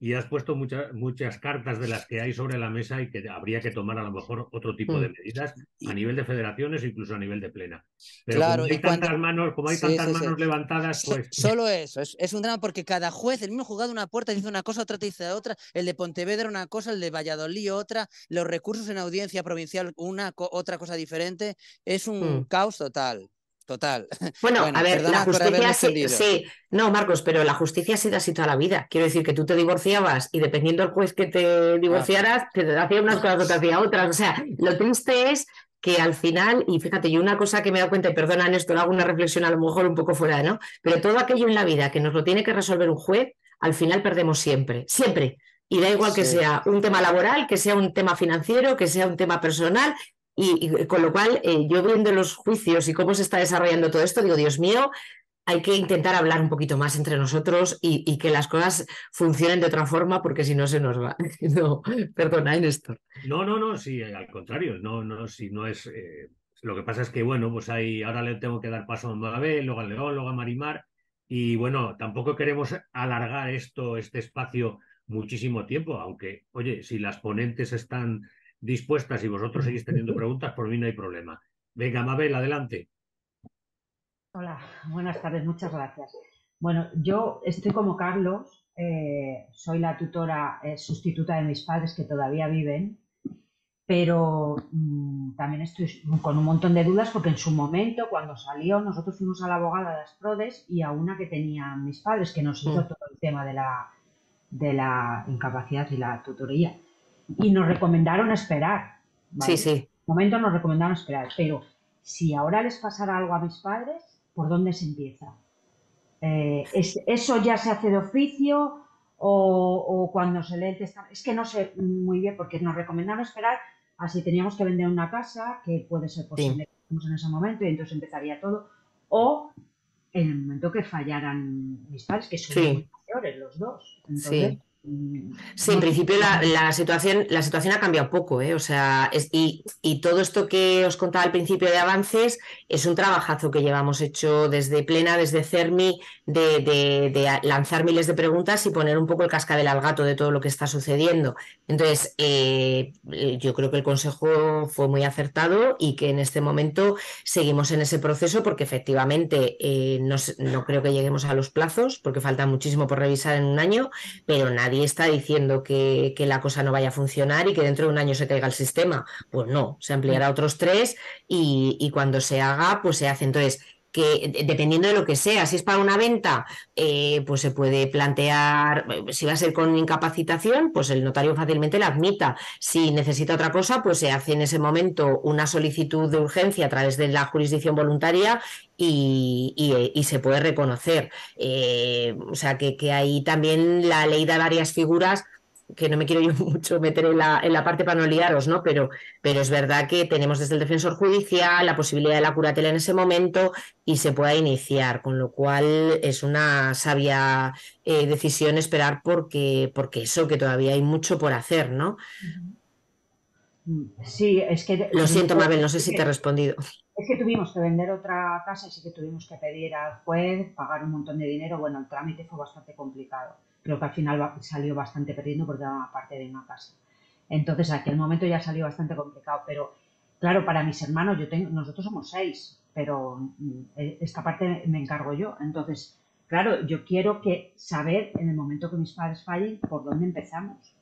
y has puesto muchas muchas cartas de las que hay sobre la mesa y que habría que tomar a lo mejor otro tipo de mm. medidas a nivel de federaciones, incluso a nivel de plena. Pero como hay tantas manos, como hay tantas manos levantadas, pues. Solo eso, es, un drama porque cada juez, el mismo jugado una puerta dice una cosa, otra te dice otra, el de Pontevedra una cosa, el de Valladolid otra, los recursos en audiencia provincial una otra cosa diferente, es un mm. caos total total. Bueno, a ver, la justicia sí, no, Marcos, pero la justicia ha sido así toda la vida. Quiero decir que tú te divorciabas y dependiendo del juez que te divorciaras, te hacía unas cosas te hacía otras. O sea, lo triste es que al final, y fíjate, yo una cosa que me he dado cuenta, y perdona esto, hago una reflexión a lo mejor un poco fuera, ¿no? Pero todo aquello en la vida que nos lo tiene que resolver un juez, al final perdemos siempre, siempre. Y da igual que sea un tema laboral, que sea un tema financiero, que sea un tema personal, y, con lo cual, eh, yo viendo los juicios y cómo se está desarrollando todo esto, digo, Dios mío, hay que intentar hablar un poquito más entre nosotros y, que las cosas funcionen de otra forma, porque si no se nos va. No, perdona, ¿eh, Néstor. No, no, no, sí, al contrario, no, no, si no es. Eh, lo que pasa es que, bueno, pues ahí ahora le tengo que dar paso a Magabé, luego a León, luego a Marimar, y bueno, tampoco queremos alargar esto, este espacio muchísimo tiempo, aunque, oye, si las ponentes están dispuestas y vosotros seguís teniendo preguntas, por mí no hay problema. Venga, Mabel, adelante. Hola, buenas tardes, muchas gracias. Bueno, yo estoy como Carlos, eh, soy la tutora eh, sustituta de mis padres que todavía viven, pero mm, también estoy con un montón de dudas porque en su momento, cuando salió, nosotros fuimos a la abogada de las PRODES y a una que tenían mis padres, que nos hizo mm. todo el tema de la, de la incapacidad y la tutoría y nos recomendaron esperar. Sí, sí. momento nos recomendaron esperar, pero si ahora les pasara algo a mis padres, ¿por dónde se empieza? Eh, ¿Eso ya se hace de oficio o, cuando se le el Es que no sé muy bien porque nos recomendaron esperar así teníamos que vender una casa, que puede ser posible en ese momento y entonces empezaría todo, o en el momento que fallaran mis padres, que son mayores los dos. Entonces, Sí, en principio la, situación, la situación ha cambiado poco, ¿eh? O sea, y, todo esto que os contaba al principio de avances es un trabajazo que llevamos hecho desde Plena, desde CERMI, de, lanzar miles de preguntas y poner un poco el cascabel al gato de todo lo que está sucediendo. Entonces, eh, yo creo que el consejo fue muy acertado y que en este momento seguimos en ese proceso porque efectivamente eh, no, no creo que lleguemos a los plazos porque falta muchísimo por revisar en un año, pero nadie nadie está diciendo que, la cosa no vaya a funcionar y que dentro de un año se caiga el sistema. Pues no, se ampliará mm. otros tres y, y cuando se haga, pues se hace. Entonces, que dependiendo de lo que sea, si es para una venta, eh, pues se puede plantear, eh, si va a ser con incapacitación, pues el notario fácilmente la admita. Si necesita otra cosa, pues se hace en ese momento una solicitud de urgencia a través de la jurisdicción voluntaria y, eh, se puede reconocer. o sea que, que ahí también la ley da varias figuras que no me quiero yo mucho meter en la, en la parte para no liaros, ¿no? Pero, pero es verdad que tenemos desde el defensor judicial la posibilidad de la curatela en ese momento y se pueda iniciar, con lo cual es una sabia eh, decisión esperar porque, porque eso, que todavía hay mucho por hacer, ¿no? Sí, es que... Lo siento, Mabel, no sé si te he respondido. Es que tuvimos que vender otra casa, sí que tuvimos que pedir al juez, pagar un montón de dinero, bueno, el trámite fue bastante complicado creo que al final salió bastante perdiendo porque era parte de una casa. Entonces, aquel momento ya salió bastante complicado, pero claro, para mis hermanos, yo tengo, nosotros somos seis, pero mm, eh, esta parte me encargo yo. Entonces, claro, yo quiero que saber en el momento que mis padres fallen por dónde empezamos.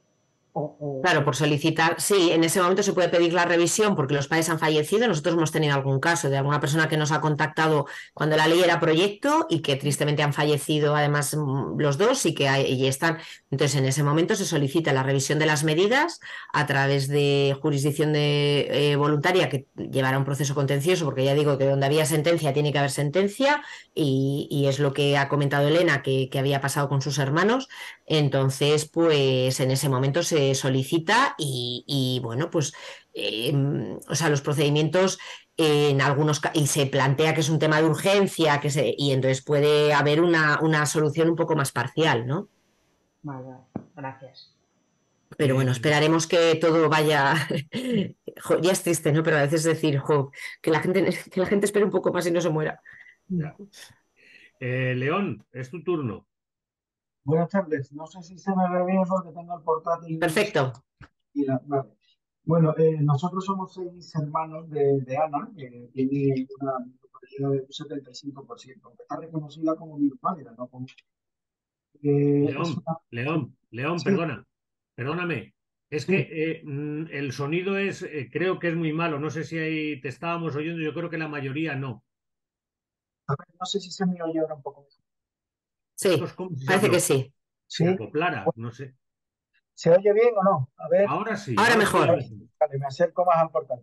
Claro, por solicitar, sí, en ese momento se puede pedir la revisión porque los padres han fallecido. Nosotros hemos tenido algún caso de alguna persona que nos ha contactado cuando la ley era proyecto y que tristemente han fallecido además mm, los dos y que ahí están. Entonces, en ese momento se solicita la revisión de las medidas a través de jurisdicción de, eh, voluntaria que llevará un proceso contencioso porque ya digo que donde había sentencia tiene que haber sentencia y, es lo que ha comentado Elena que había pasado con sus hermanos. Entonces, pues en ese momento se solicita y, bueno, pues, eh, o sea, los procedimientos en algunos y se plantea que es un tema de urgencia que se, y entonces puede haber una, solución un poco más parcial, ¿no? Vale, gracias. Pero bueno, eh, esperaremos que todo vaya. ya es triste, ¿no? Pero a veces decir, que la gente, que la gente espere un poco más y no se muera. Eh, León, es tu turno. Buenas tardes. No sé si se me ve bien porque tengo el portátil. Perfecto. Bueno, eh, nosotros somos seis hermanos de, Ana, que tiene una micropálida de un 75%, está reconocida como mi hermana, ¿no? Eh, León, León, León, perdona, perdóname. Es que eh, mm, el sonido es, creo que es muy malo. No sé si ahí te estábamos oyendo, yo creo que la mayoría no. A ver, no sé si se me oye ahora un poco mejor. Sí, parece que sí. Se ¿Se oye bien o no? A ver. Ahora sí. Ahora, mejor. me acerco más al portal.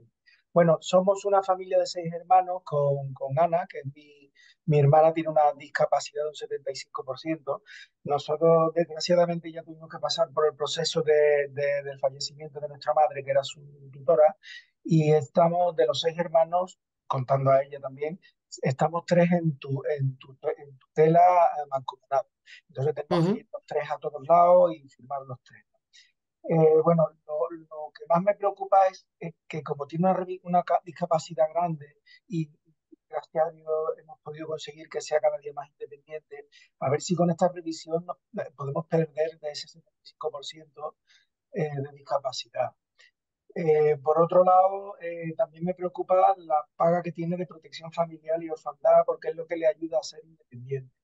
Bueno, somos una familia de seis hermanos con, con Ana, que es mi, mi hermana tiene una discapacidad de un 75%. Nosotros, desgraciadamente, ya tuvimos que pasar por el proceso del fallecimiento de nuestra madre, que era su tutora, y estamos de los seis hermanos, contando a ella también, estamos tres en tu, en tu, en tu tela eh, mancomunada. Entonces tenemos ir los tres a todos lados y firmar los tres. Eh, bueno, lo, que más me preocupa es, eh, que como tiene una, una, discapacidad grande y gracias a Dios hemos podido conseguir que sea cada día más independiente, a ver si con esta revisión podemos perder de ese 75% de discapacidad. Eh, por otro lado, eh, también me preocupa la paga que tiene de protección familiar y orfandad, porque es lo que le ayuda a ser independiente.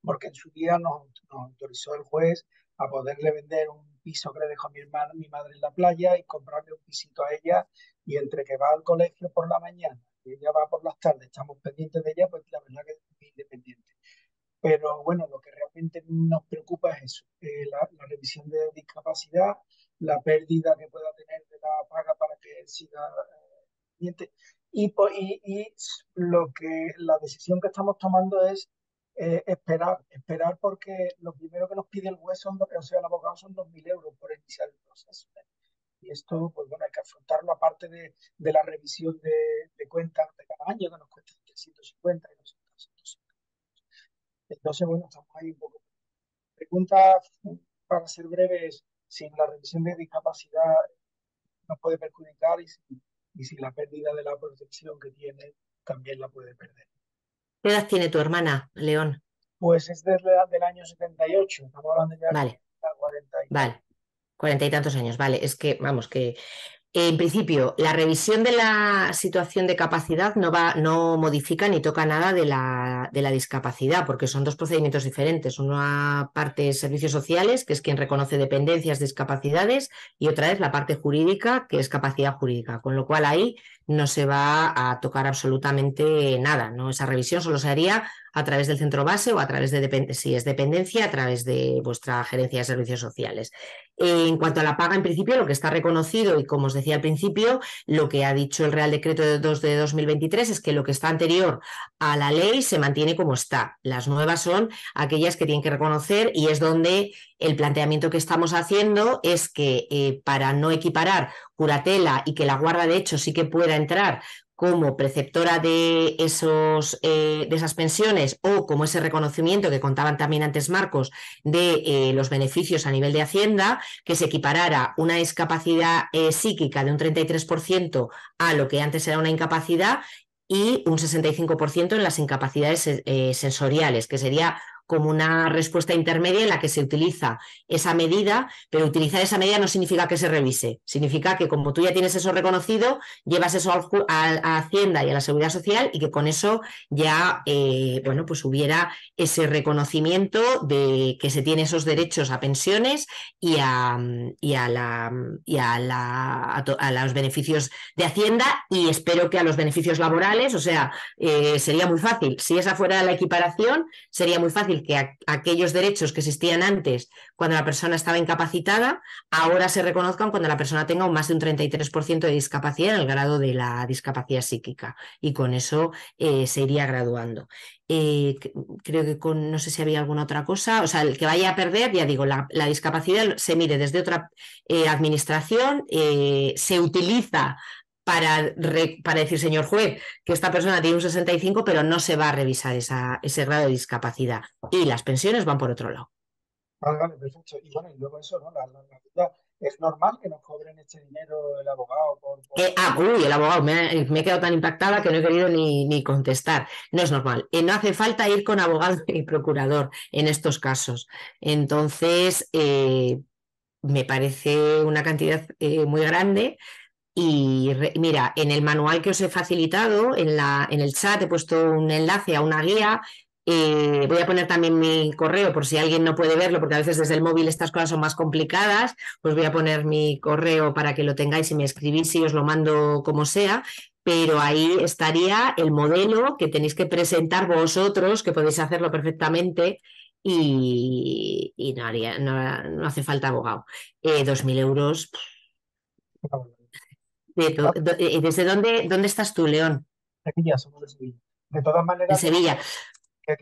Porque en su día nos, autorizó el juez a poderle vender un piso que le dejó mi hermano, mi madre en la playa y comprarle un pisito a ella. Y entre que va al colegio por la mañana y ella va por las tardes, estamos pendientes de ella, pues la verdad que es independiente. Pero bueno, lo que realmente nos preocupa es eso, eh, la, la revisión de discapacidad la pérdida que pueda tener de la paga para que siga pendiente. Eh, y, pues, y, y, lo que la decisión que estamos tomando es eh, esperar, esperar porque lo primero que nos pide el juez, son, o sea, el abogado, son 2.000 euros por iniciar el proceso. Y esto, pues bueno, hay que afrontarlo aparte de, de la revisión de, de, cuentas de cada año, que nos cuesta 350 y Entonces, bueno, estamos ahí un poco. Pregunta para ser breves si la revisión de discapacidad nos puede perjudicar y si, la pérdida de la protección que tiene también la puede perder. ¿Qué edad tiene tu hermana, León? Pues es desde la, del año 78, estamos hablando ya vale. de 40 Vale, cuarenta y tantos años, vale. Es que, vamos, que en principio, la revisión de la situación de capacidad no, va, no modifica ni toca nada de la, de la, discapacidad, porque son dos procedimientos diferentes. Una parte servicios sociales, que es quien reconoce dependencias, discapacidades, y otra es la parte jurídica, que es capacidad jurídica. Con lo cual ahí no se va a tocar absolutamente nada. ¿no? Esa revisión solo se haría a través del centro base o a través de, si es dependencia, a través de vuestra gerencia de servicios sociales. En cuanto a la paga, en principio, lo que está reconocido y como os decía al principio, lo que ha dicho el Real Decreto de 2 de 2023 es que lo que está anterior a la ley se mantiene como está. Las nuevas son aquellas que tienen que reconocer y es donde el planteamiento que estamos haciendo es que eh, para no equiparar curatela y que la guarda de hecho sí que pueda entrar como preceptora de, esos, eh, de esas pensiones o como ese reconocimiento que contaban también antes Marcos de eh, los beneficios a nivel de Hacienda, que se equiparara una discapacidad psíquica de un 33% a lo que antes era una incapacidad y un 65% en las incapacidades sensoriales, que sería como una respuesta intermedia en la que se utiliza esa medida, pero utilizar esa medida no significa que se revise, significa que como tú ya tienes eso reconocido, llevas eso a, Hacienda y a la Seguridad Social y que con eso ya, eh, bueno, pues hubiera ese reconocimiento de que se tiene esos derechos a pensiones y a, y a, la, y a, la, los beneficios de Hacienda y espero que a los beneficios laborales, o sea, eh, sería muy fácil, si esa fuera la equiparación, sería muy fácil que aquellos derechos que existían antes cuando la persona estaba incapacitada, ahora se reconozcan cuando la persona tenga más de un 33% de discapacidad en el grado de la discapacidad psíquica. Y con eso eh, se iría graduando. Eh, creo que con, no sé si había alguna otra cosa, o sea, el que vaya a perder, ya digo, la, discapacidad se mire desde otra eh, administración, se utiliza para, decir, señor juez, que esta persona tiene un 65, pero no se va a revisar ese grado de discapacidad. Y las pensiones van por otro lado. Vale, perfecto. Y bueno, y luego eso, ¿no? ¿Es normal que nos cobren este dinero el abogado? Por, eh, ah, uy, el abogado, me, he quedado tan impactada que no he querido ni, contestar. No es normal. Eh, no hace falta ir con abogado y procurador en estos casos. Entonces, eh, me parece una cantidad muy grande y mira, en el manual que os he facilitado, en, la, en el chat he puesto un enlace a una guía. Eh, voy a poner también mi correo por si alguien no puede verlo, porque a veces desde el móvil estas cosas son más complicadas. Pues voy a poner mi correo para que lo tengáis y me escribís y os lo mando como sea. Pero ahí estaría el modelo que tenéis que presentar vosotros, que podéis hacerlo perfectamente, y, no, haría, no, hace falta abogado. Eh, dos 2.000 euros. Ah. ¿Y desde dónde, dónde estás tú, León? Sevilla, somos de Sevilla. De todas maneras. De Sevilla.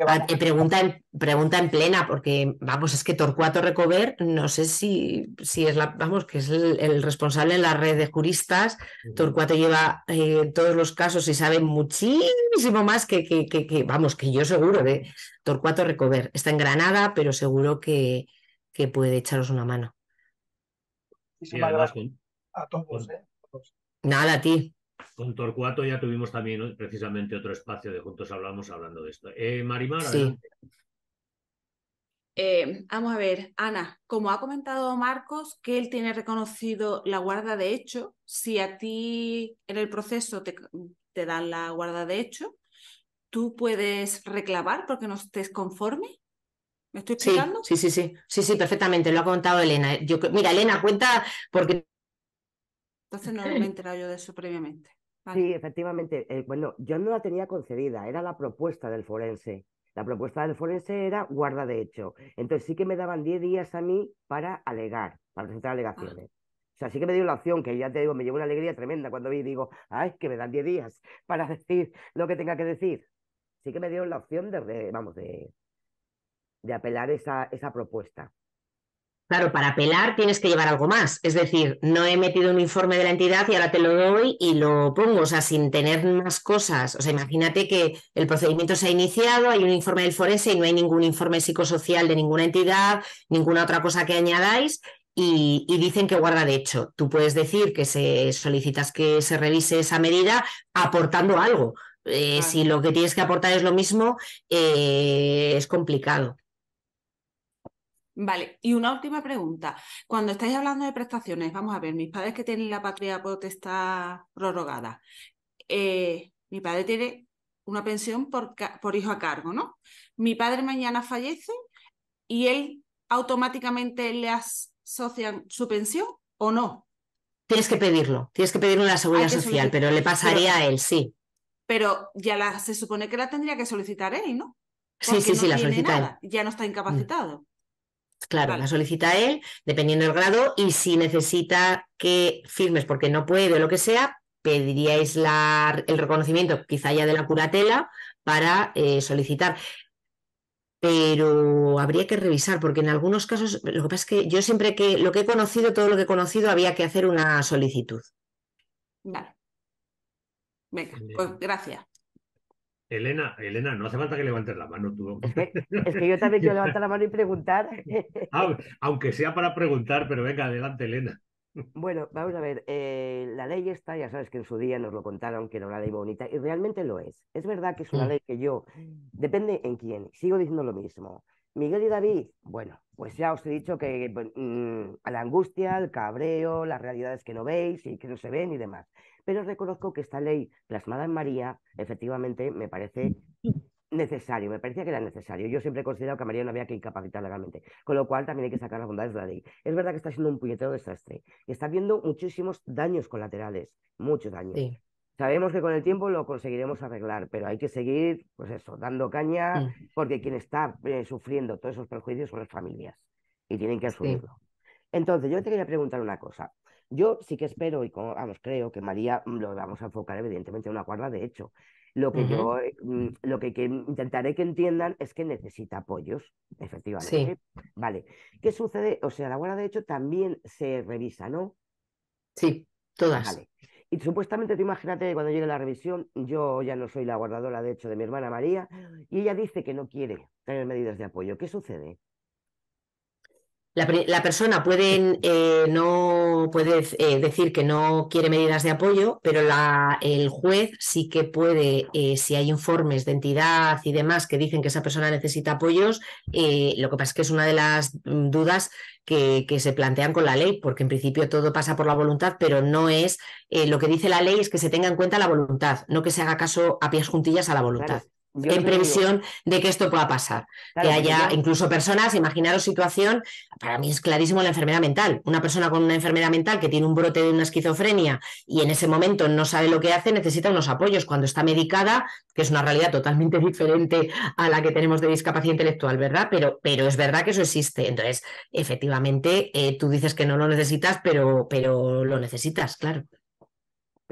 Ah, pregunta, en, pregunta en plena, porque vamos, es que Torcuato Recover, no sé si, si es la, vamos, que es el, responsable en la red de juristas. Torcuato lleva eh, todos los casos y sabe muchísimo más que, que vamos, que yo seguro de Torcuato Recover. Está en Granada, pero seguro que, puede echaros una mano. a todos, ¿eh? Nada, a ti. Con Torcuato ya tuvimos también precisamente otro espacio de Juntos Hablamos hablando de esto. Eh, Marimar, sí. Eh, vamos a ver, Ana, como ha comentado Marcos, que él tiene reconocido la guarda de hecho, si a ti en el proceso te, dan la guarda de hecho, tú puedes reclamar porque no estés conforme. ¿Me estoy explicando? Sí, sí, sí, sí, sí, perfectamente, lo ha comentado Elena. Yo, mira, Elena, cuenta porque entonces no me he enterado yo de eso previamente. Sí, efectivamente. Eh, bueno, yo no la tenía concedida, era la propuesta del forense. La propuesta del forense era guarda de hecho. Entonces sí que me daban 10 días a mí para alegar, para presentar ah. alegaciones. O sea, sí que me dio la opción, que ya te digo, me llevo una alegría tremenda cuando vi y digo, ay, que me dan 10 días para decir lo que tenga que decir. Sí que me dio la opción de, de vamos, de, de apelar esa, esa propuesta. Claro, para apelar tienes que llevar algo más. Es decir, no he metido un informe de la entidad y ahora te lo doy y lo pongo, o sea, sin tener más cosas. O sea, imagínate que el procedimiento se ha iniciado, hay un informe del forense y no hay ningún informe psicosocial de ninguna entidad, ninguna otra cosa que añadáis y, dicen que guarda de hecho. Tú puedes decir que se solicitas que se revise esa medida aportando algo. Eh, si lo que tienes que aportar es lo mismo, eh, es complicado. Vale, y una última pregunta. Cuando estáis hablando de prestaciones, vamos a ver, mis padres que tienen la patria potestad prorrogada, eh, mi padre tiene una pensión por, hijo a cargo, ¿no? Mi padre mañana fallece y él automáticamente le asocian su pensión o no. Tienes que pedirlo, tienes que pedirlo en la seguridad social, pero le pasaría a él, sí. Pero ya la, se supone que la tendría que solicitar él, ¿no? sí, sí, sí, la Ya no está mm. incapacitado. Claro, la solicita él, dependiendo del grado, y si necesita que firmes porque no puede o lo que sea, pediríais aislar el reconocimiento quizá ya de la curatela para eh, solicitar. Pero habría que revisar, porque en algunos casos, lo que pasa es que yo siempre que lo que he conocido, todo lo que he conocido, había que hacer una solicitud. Vale. Venga, pues gracias. Elena, Elena, no hace falta que levantes la mano tú. Es que, yo también quiero levantar la mano y preguntar. aunque sea para preguntar, pero venga, adelante, Elena. Bueno, vamos a ver, eh, la ley está, ya sabes que en su día nos lo contaron que era una ley bonita y realmente lo es. Es verdad que es una mm. ley que yo, depende en quién, sigo diciendo lo mismo. Miguel y David, bueno, pues ya os he dicho que mm, a la angustia, al cabreo, las realidades que no veis y que no se ven y demás. Pero reconozco que esta ley plasmada en María, efectivamente, me parece necesario, me parecía que era necesario. Yo siempre he considerado que a María no había que incapacitar legalmente, con lo cual también hay que sacar las bondades de la ley. Es verdad que está siendo un puñetero desastre y está habiendo muchísimos daños colaterales, muchos daños. Sabemos que con el tiempo lo conseguiremos arreglar, pero hay que seguir, pues eso, dando caña, mm. porque quien está eh, sufriendo todos esos perjuicios son las familias y tienen que asumirlo. Entonces, yo te quería preguntar una cosa. Yo sí que espero y vamos, creo que María mm, lo vamos a enfocar evidentemente en una guarda de hecho. Lo que yo eh, mm, lo que, intentaré que entiendan es que necesita apoyos, efectivamente. Vale. ¿Qué sucede? O sea, la guarda de hecho también se revisa, ¿no? Sí, todas. Vale. Y supuestamente tú imagínate cuando llegue la revisión, yo ya no soy la guardadora, de hecho, de mi hermana María, y ella dice que no quiere tener medidas de apoyo. ¿Qué sucede? La, persona puede, eh, no, puede eh, decir que no quiere medidas de apoyo, pero la, el juez sí que puede, eh, si hay informes de entidad y demás que dicen que esa persona necesita apoyos, lo que pasa es que es una de las mm, dudas que, se plantean con la ley, porque en principio todo pasa por la voluntad, pero no es eh, lo que dice la ley es que se tenga en cuenta la voluntad, no que se haga caso a pies juntillas a la voluntad en previsión de que esto pueda pasar. que haya incluso personas, imaginaros situación, para mí es clarísimo la enfermedad mental. Una persona con una enfermedad mental que tiene un brote de una esquizofrenia y en ese momento no sabe lo que hace, necesita unos apoyos. Cuando está medicada, que es una realidad totalmente diferente a la que tenemos de discapacidad intelectual, ¿verdad? Pero, pero es verdad que eso existe. Entonces, efectivamente, eh, tú dices que no lo necesitas, pero, pero lo necesitas, claro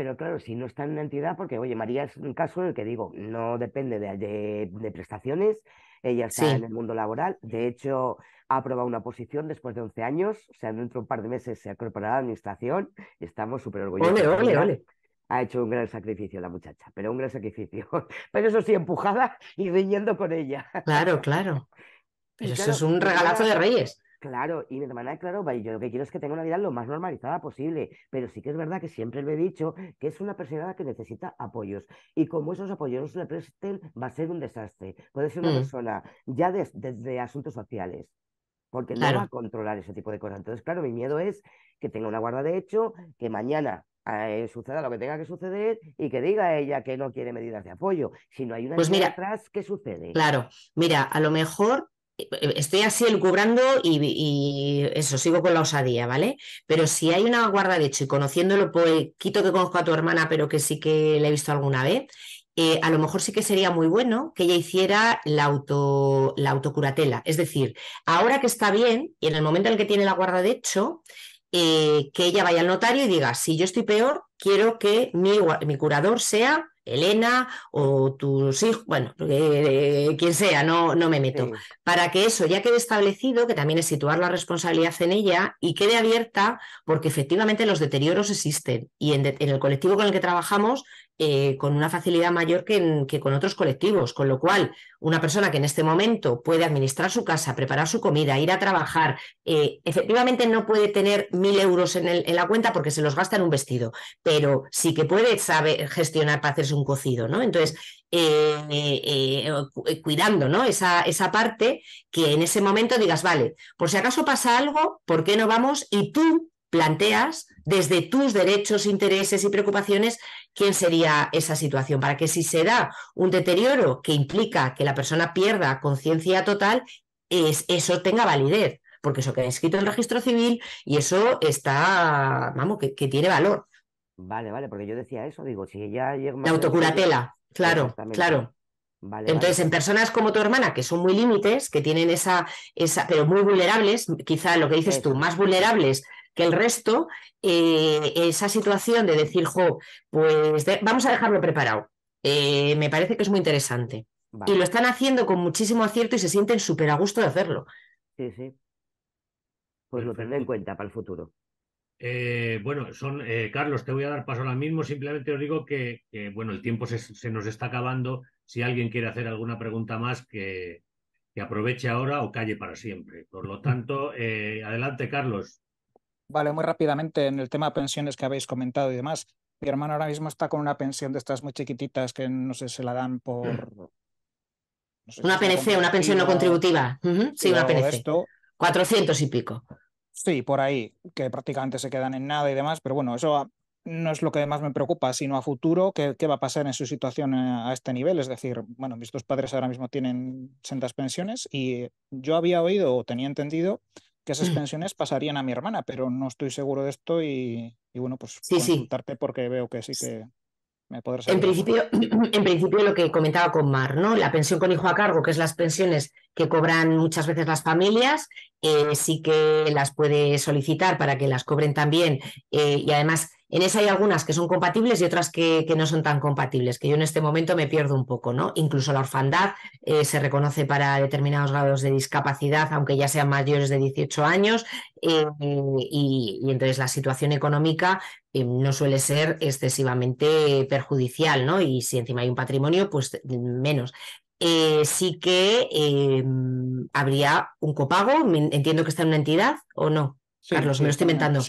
pero claro, si no está en una entidad, porque oye, María es un caso en el que digo, no depende de, prestaciones, ella está en el mundo laboral, de hecho ha aprobado una posición después de 11 años, o sea, dentro de un par de meses se ha incorporado a la administración, estamos súper orgullosos. vale vale Ha hecho un gran sacrificio la muchacha, pero un gran sacrificio. Pero eso sí, empujada y riñendo con ella. Claro, claro. claro, eso es un regalazo de Reyes. Claro, y mi hermana, claro, yo lo que quiero es que tenga una vida lo más normalizada posible, pero sí que es verdad que siempre le he dicho que es una persona que necesita apoyos y como esos apoyos no se le presten va a ser un desastre. Puede ser una mm. persona ya desde asuntos sociales, porque no va a controlar ese tipo de cosas. Entonces, claro, mi miedo es que tenga una guarda de hecho, que mañana eh, suceda lo que tenga que suceder y que diga ella que no quiere medidas de apoyo. Si no hay una pues mira atrás, ¿qué sucede? Claro, mira, a lo mejor eh, eh, estoy así el y, y, eso, sigo con la osadía, ¿vale? Pero si hay una guarda de hecho y conociéndolo pues quito que conozco a tu hermana, pero que sí que la he visto alguna vez, eh, a lo mejor sí que sería muy bueno que ella hiciera la, auto, la autocuratela. Es decir, ahora que está bien y en el momento en el que tiene la guarda de hecho, que ella vaya al notario y diga, si yo estoy peor, quiero que mi, curador sea Elena o tus hijos, bueno, eh, eh, quien sea, no, me meto. Para que eso ya quede establecido, que también es situar la responsabilidad en ella y quede abierta, porque efectivamente los deterioros existen y en, el colectivo con el que trabajamos eh, con una facilidad mayor que, con otros colectivos, con lo cual una persona que en este momento puede administrar su casa, preparar su comida, ir a trabajar, efectivamente no puede tener mil euros en, en la cuenta porque se los gasta en un vestido, pero sí que puede saber gestionar para hacerse un cocido, ¿no? Entonces, eh, eh, eh, cuidando, ¿no? Esa, parte que en ese momento digas, vale, por si acaso pasa algo, ¿por qué no vamos? Y tú planteas desde tus derechos, intereses y preocupaciones quién sería esa situación, para que si se da un deterioro que implica que la persona pierda conciencia total, es, eso tenga validez, porque eso queda escrito en el registro civil y eso está, vamos, que tiene valor. Vale, vale, porque yo decía eso, digo, si ella llega... La autocuratela, claro, claro. Vale, Entonces, en personas como tu hermana, que son muy límites, que tienen esa, esa, pero muy vulnerables, quizá lo que dices tú, más vulnerables que el resto, eh, esa situación de decir, jo, pues vamos a dejarlo preparado, eh, me parece que es muy interesante. Y lo están haciendo con muchísimo acierto y se sienten súper a gusto de hacerlo. Sí, sí. Pues lo tendré en cuenta para el futuro. Eh, bueno, son, eh, Carlos, te voy a dar paso ahora mismo. Simplemente os digo que, bueno, el tiempo se, nos está acabando. Si alguien quiere hacer alguna pregunta más, que, aproveche ahora o calle para siempre. Por lo tanto, eh, adelante, Carlos. Vale, muy rápidamente, en el tema de pensiones que habéis comentado y demás. Mi hermano ahora mismo está con una pensión de estas muy chiquititas que no sé, se la dan por. Mm. una PNC, una pensión no contributiva. Sí, una PNC. Cuatrocientos 400 y pico. Sí, por ahí, que prácticamente se quedan en nada y demás, pero bueno, eso no es lo que más me preocupa, sino a futuro, qué, qué va a pasar en su situación eh, a, este nivel. Es decir, bueno, mis dos padres ahora mismo tienen sendas pensiones y yo había oído o tenía entendido que esas mm. pensiones pasarían a mi hermana, pero no estoy seguro de esto y, bueno, pues consultarte porque veo que sí que en principio, en principio, lo que comentaba con Mar, ¿no? La pensión con hijo a cargo, que es las pensiones que cobran muchas veces las familias, eh, sí que las puede solicitar para que las cobren también eh, y además en esa hay algunas que son compatibles y otras que, no son tan compatibles, que yo en este momento me pierdo un poco, ¿no? Incluso la orfandad eh, se reconoce para determinados grados de discapacidad, aunque ya sean mayores de 18 años, eh, y, entonces la situación económica eh, no suele ser excesivamente perjudicial, ¿no? Y si encima hay un patrimonio, pues menos. sí que habría un copago, entiendo que está en una entidad o no. Carlos, me lo estoy inventando.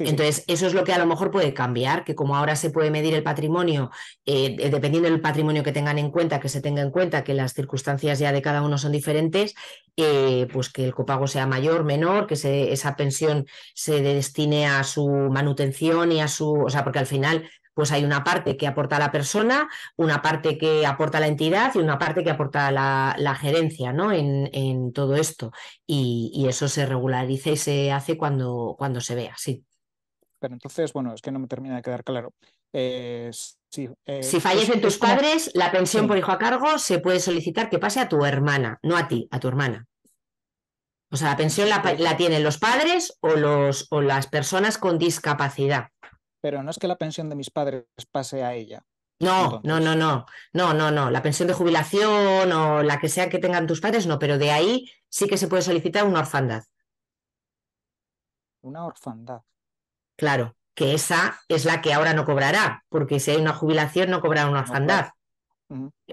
Entonces, eso es lo que a lo mejor puede cambiar, que como ahora se puede medir el patrimonio, eh, dependiendo del patrimonio que tengan en cuenta, que se tenga en cuenta que las circunstancias ya de cada uno son diferentes, eh, pues que el copago sea mayor, menor, que esa pensión se destine a su manutención y a su, o sea, porque al final pues hay una parte que aporta la persona, una parte que aporta la entidad y una parte que aporta la, gerencia ¿no? en, todo esto. Y, eso se regulariza y se hace cuando, cuando se vea, sí. Pero entonces, bueno, es que no me termina de quedar claro. Eh, eh, si fallecen tus padres, la pensión por hijo a cargo se puede solicitar que pase a tu hermana, no a ti, a tu hermana. O sea, la pensión la, tienen los padres o, los, o las personas con discapacidad pero no es que la pensión de mis padres pase a ella. No, no, no, no, no, no, no. La pensión de jubilación o la que sea que tengan tus padres, no, pero de ahí sí que se puede solicitar una orfandad. Una orfandad. Claro, que esa es la que ahora no cobrará, porque si hay una jubilación no cobrará una orfandad.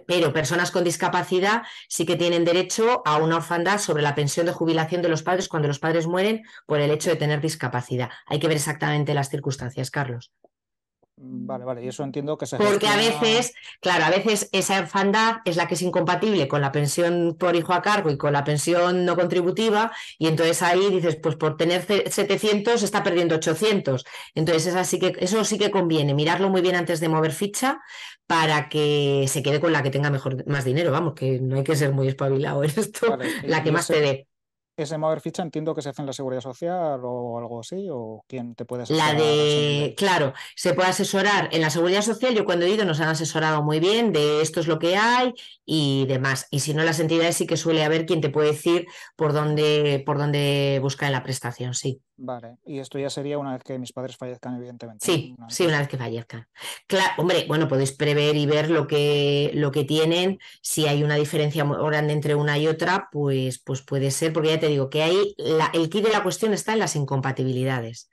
Pero personas con discapacidad sí que tienen derecho a una orfandad sobre la pensión de jubilación de los padres cuando los padres mueren por el hecho de tener discapacidad. Hay que ver exactamente las circunstancias, Carlos. Mm, vale, vale, y eso entiendo que se. Porque a veces, claro, a veces esa herfandad es la que es incompatible con la pensión por hijo a cargo y con la pensión no contributiva, y entonces ahí dices, pues por tener 700 está perdiendo 800. Entonces que, eso sí que conviene, mirarlo muy bien antes de mover ficha para que se quede con la que tenga mejor, más dinero. Vamos, que no hay que ser muy espabilado en esto, la que más se te dé ese mover ficha entiendo que se hace en la seguridad social o algo así, o quién te puede asesorar. La de, claro, se puede asesorar en la seguridad social. Yo cuando he ido nos han asesorado muy bien de esto es lo que hay y demás. Y si no, las entidades sí que suele haber quien te puede decir por dónde, por dónde buscar la prestación, sí. Vale, y esto ya sería una vez que mis padres fallezcan, evidentemente. Sí, sí, una vez que fallezcan. Claro, hombre, bueno, podéis prever y ver lo que, lo que tienen. Si hay una diferencia muy grande entre una y otra, pues, pues puede ser, porque ya te digo que ahí el kit de la cuestión está en las incompatibilidades.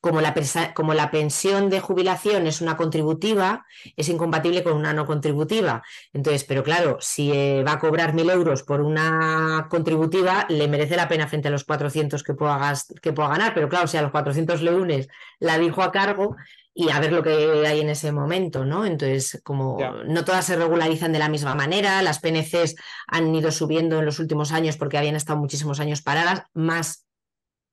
Como la, como la pensión de jubilación es una contributiva, es incompatible con una no contributiva. Entonces, pero claro, si eh, va a cobrar mil euros por una contributiva, le merece la pena frente a los 400 que pueda, ganar. Pero claro, si a los 400 le la dijo a cargo, y a ver lo que hay en ese momento, ¿no? Entonces, como no todas se regularizan de la misma manera, las PNCs han ido subiendo en los últimos años porque habían estado muchísimos años paradas, más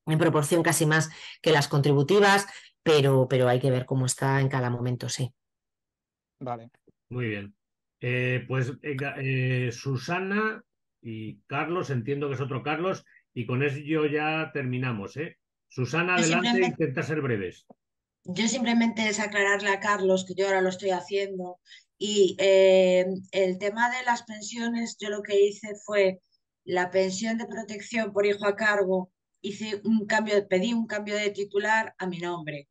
en proporción casi más que las contributivas, pero, pero hay que ver cómo está en cada momento, sí. Vale. Muy bien. Eh, pues eh, Susana y Carlos, entiendo que es otro Carlos, y con eso ya terminamos, ¿eh? Susana, adelante, intenta ser breves yo simplemente es aclararle a Carlos, que yo ahora lo estoy haciendo, y eh, el tema de las pensiones, yo lo que hice fue la pensión de protección por hijo a cargo, hice un cambio, pedí un cambio de titular a mi nombre.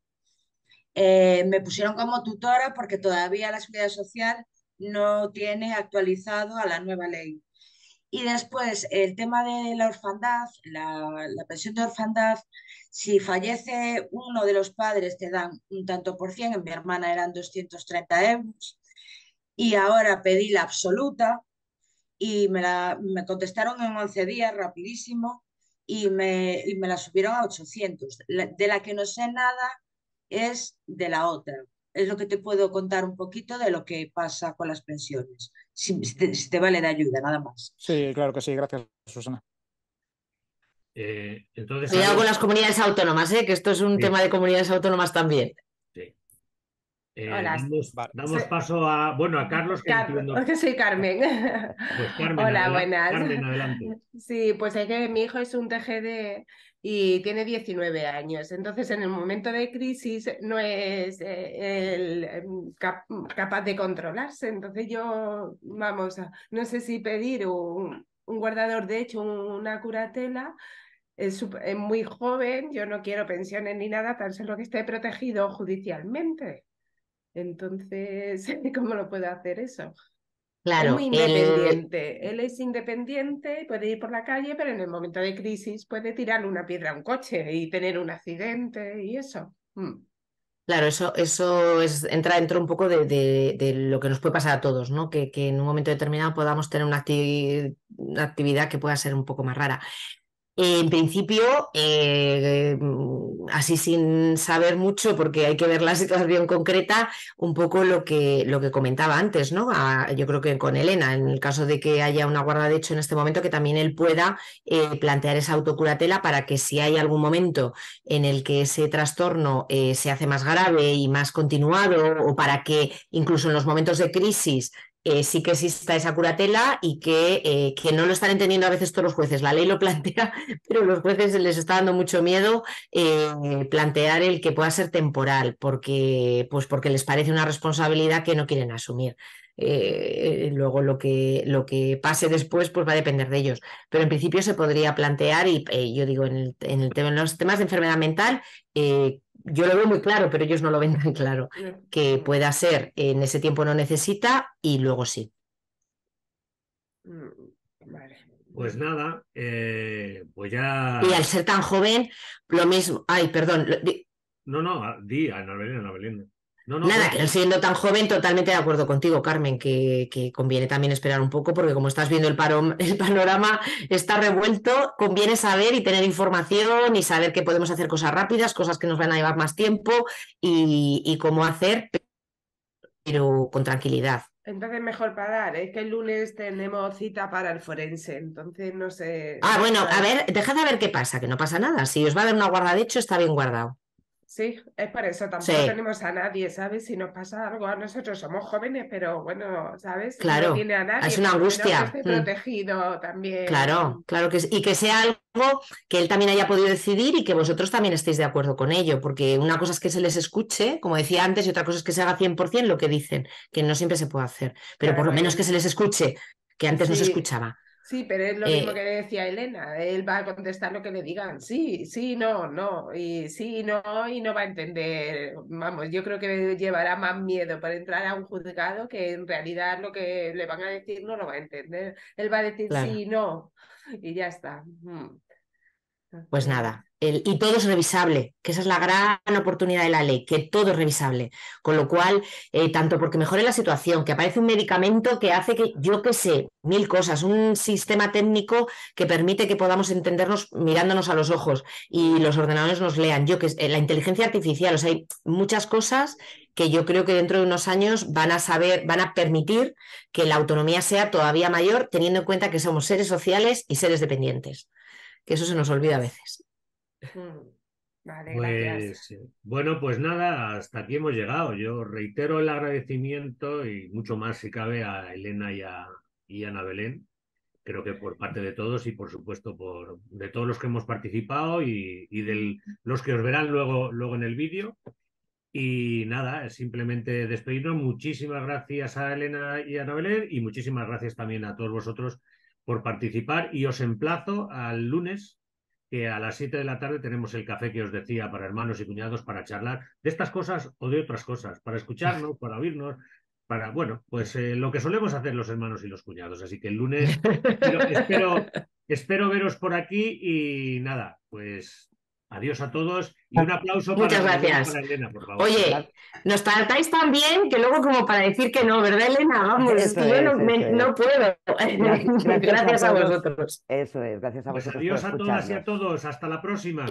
Eh, me pusieron como tutora porque todavía la seguridad social no tiene actualizado a la nueva ley. Y después el tema de la orfandad, la, la, pensión de orfandad, si fallece uno de los padres te dan un tanto por cien, en mi hermana eran 230 euros y ahora pedí la absoluta y me, la, me contestaron en 11 días rapidísimo y me, y me la subieron a 800. de la que no sé nada es de la otra es lo que te puedo contar un poquito de lo que pasa con las pensiones. Si, te, vale de ayuda, nada más. Sí, claro que sí. Gracias, Susana. Y eh, entonces, con las comunidades autónomas, eh, que esto es un tema de comunidades autónomas también. Eh, Hola. Damos, paso a, bueno, a Carlos. Que soy Carmen. Pues Carmen Hola, buenas. Carmen, Sí, pues es que mi hijo es un TGD y tiene 19 años. Entonces, en el momento de crisis no es eh, el, em, capaz de controlarse. Entonces, yo, vamos, no sé si pedir un, guardador, de hecho, una curatela. Es, muy joven, yo no quiero pensiones ni nada, tan solo que esté protegido judicialmente. Entonces, ¿cómo lo puedo hacer eso? muy independiente. Él... es independiente, puede ir por la calle, pero en el momento de crisis puede tirar una piedra a un coche y tener un accidente y eso. Mm. Claro, eso, eso es, entra dentro un poco de, lo que nos puede pasar a todos, ¿no? Que, que en un momento determinado podamos tener una actividad que pueda ser un poco más rara. Eh, en principio, eh, mm, así sin saber mucho, porque hay que ver la situación concreta, un poco lo que, lo que comentaba antes, ¿no? yo creo que con Elena, en el caso de que haya una guarda de hecho en este momento, que también él pueda eh, plantear esa autocuratela para que si hay algún momento en el que ese trastorno se hace más grave y más continuado, o para que incluso en los momentos de crisis eh, sí que exista esa curatela y que, eh, que, no lo están entendiendo a veces todos los jueces. La ley lo plantea, pero los jueces les está dando mucho miedo eh, plantear el que pueda ser temporal, porque, pues porque les parece una responsabilidad que no quieren asumir. luego lo que, lo que pase después pues va a depender de ellos. Pero en principio se podría plantear, y yo digo, en el, en en los temas de enfermedad mental, yo lo veo muy claro, pero ellos no lo ven tan claro, mm. que pueda ser en ese tiempo no necesita y luego sí. Mm, pues nada, eh, pues ya... Y al ser tan joven, lo mismo, ay, perdón. No, no, di, Ana Belén, Nada, que siendo tan joven, totalmente de acuerdo contigo, Carmen, que, conviene también esperar un poco, porque como estás viendo el, panorama está revuelto, conviene saber y tener información y saber que podemos hacer cosas rápidas, cosas que nos van a llevar más tiempo y, cómo hacer, pero con tranquilidad. Entonces mejor parar, ¿eh? es que el lunes tenemos cita para el forense, entonces no sé. Ah, bueno, a ver, dejad a ver qué pasa, que no pasa nada. Si os va a dar una guarda de hecho, está bien guardado. Sí, es por eso, tampoco tenemos a nadie, ¿sabes? Si nos pasa algo a nosotros, somos jóvenes, pero bueno, ¿sabes? Claro, tiene es una angustia. Mm. protegido también. Claro, claro que es Y que sea algo que él también haya podido decidir y que vosotros también estéis de acuerdo con ello, porque una cosa es que se les escuche, como decía antes, y otra cosa es que se haga 100% lo que dicen, que no siempre se puede hacer, pero por lo menos que se les escuche, que antes no se escuchaba. Sí, pero es lo mismo eh, que decía Elena, él va a contestar lo que le digan, sí, sí, no, no, y sí, no, y no va a entender, vamos, yo creo que llevará más miedo para entrar a un juzgado que en realidad lo que le van a decir no lo va a entender, él va a decir sí sí, no, y ya está. Mm. Pues nada, el, y todo es revisable, que esa es la gran oportunidad de la ley, que todo es revisable. Con lo cual, eh, tanto porque mejore la situación, que aparece un medicamento que hace que, yo qué sé, mil cosas, un sistema técnico que permite que podamos entendernos mirándonos a los ojos y los ordenadores nos lean, yo que sé, eh, la inteligencia artificial, o sea, hay muchas cosas que yo creo que dentro de unos años van a saber, van a permitir que la autonomía sea todavía mayor, teniendo en cuenta que somos seres sociales y seres dependientes que eso se nos olvida a veces. Mm, vale, pues, eh, Bueno, pues nada, hasta aquí hemos llegado. Yo reitero el agradecimiento y mucho más si cabe a Elena y a, y Ana Belén. Creo que por parte de todos y por supuesto por de todos los que hemos participado y, de los que os verán luego, luego en el vídeo. Y nada, simplemente despedirnos. Muchísimas gracias a Elena y a Ana Belén y muchísimas gracias también a todos vosotros por participar y os emplazo al lunes que a las 7 de la tarde tenemos el café que os decía para hermanos y cuñados para charlar de estas cosas o de otras cosas, para escucharnos, para oírnos, para, bueno, pues eh, lo que solemos hacer los hermanos y los cuñados. Así que el lunes espero veros por aquí y nada, pues adiós a todos un aplauso Muchas gracias. Elena, por favor. Oye, nos tratáis tan bien que luego como para decir que no, ¿verdad, Elena? Vamos, es que yo no, no puedo. Gracias, a, a, vosotros. Eso es, gracias a pues vosotros. Pues adiós a todas y a todos. Hasta la próxima.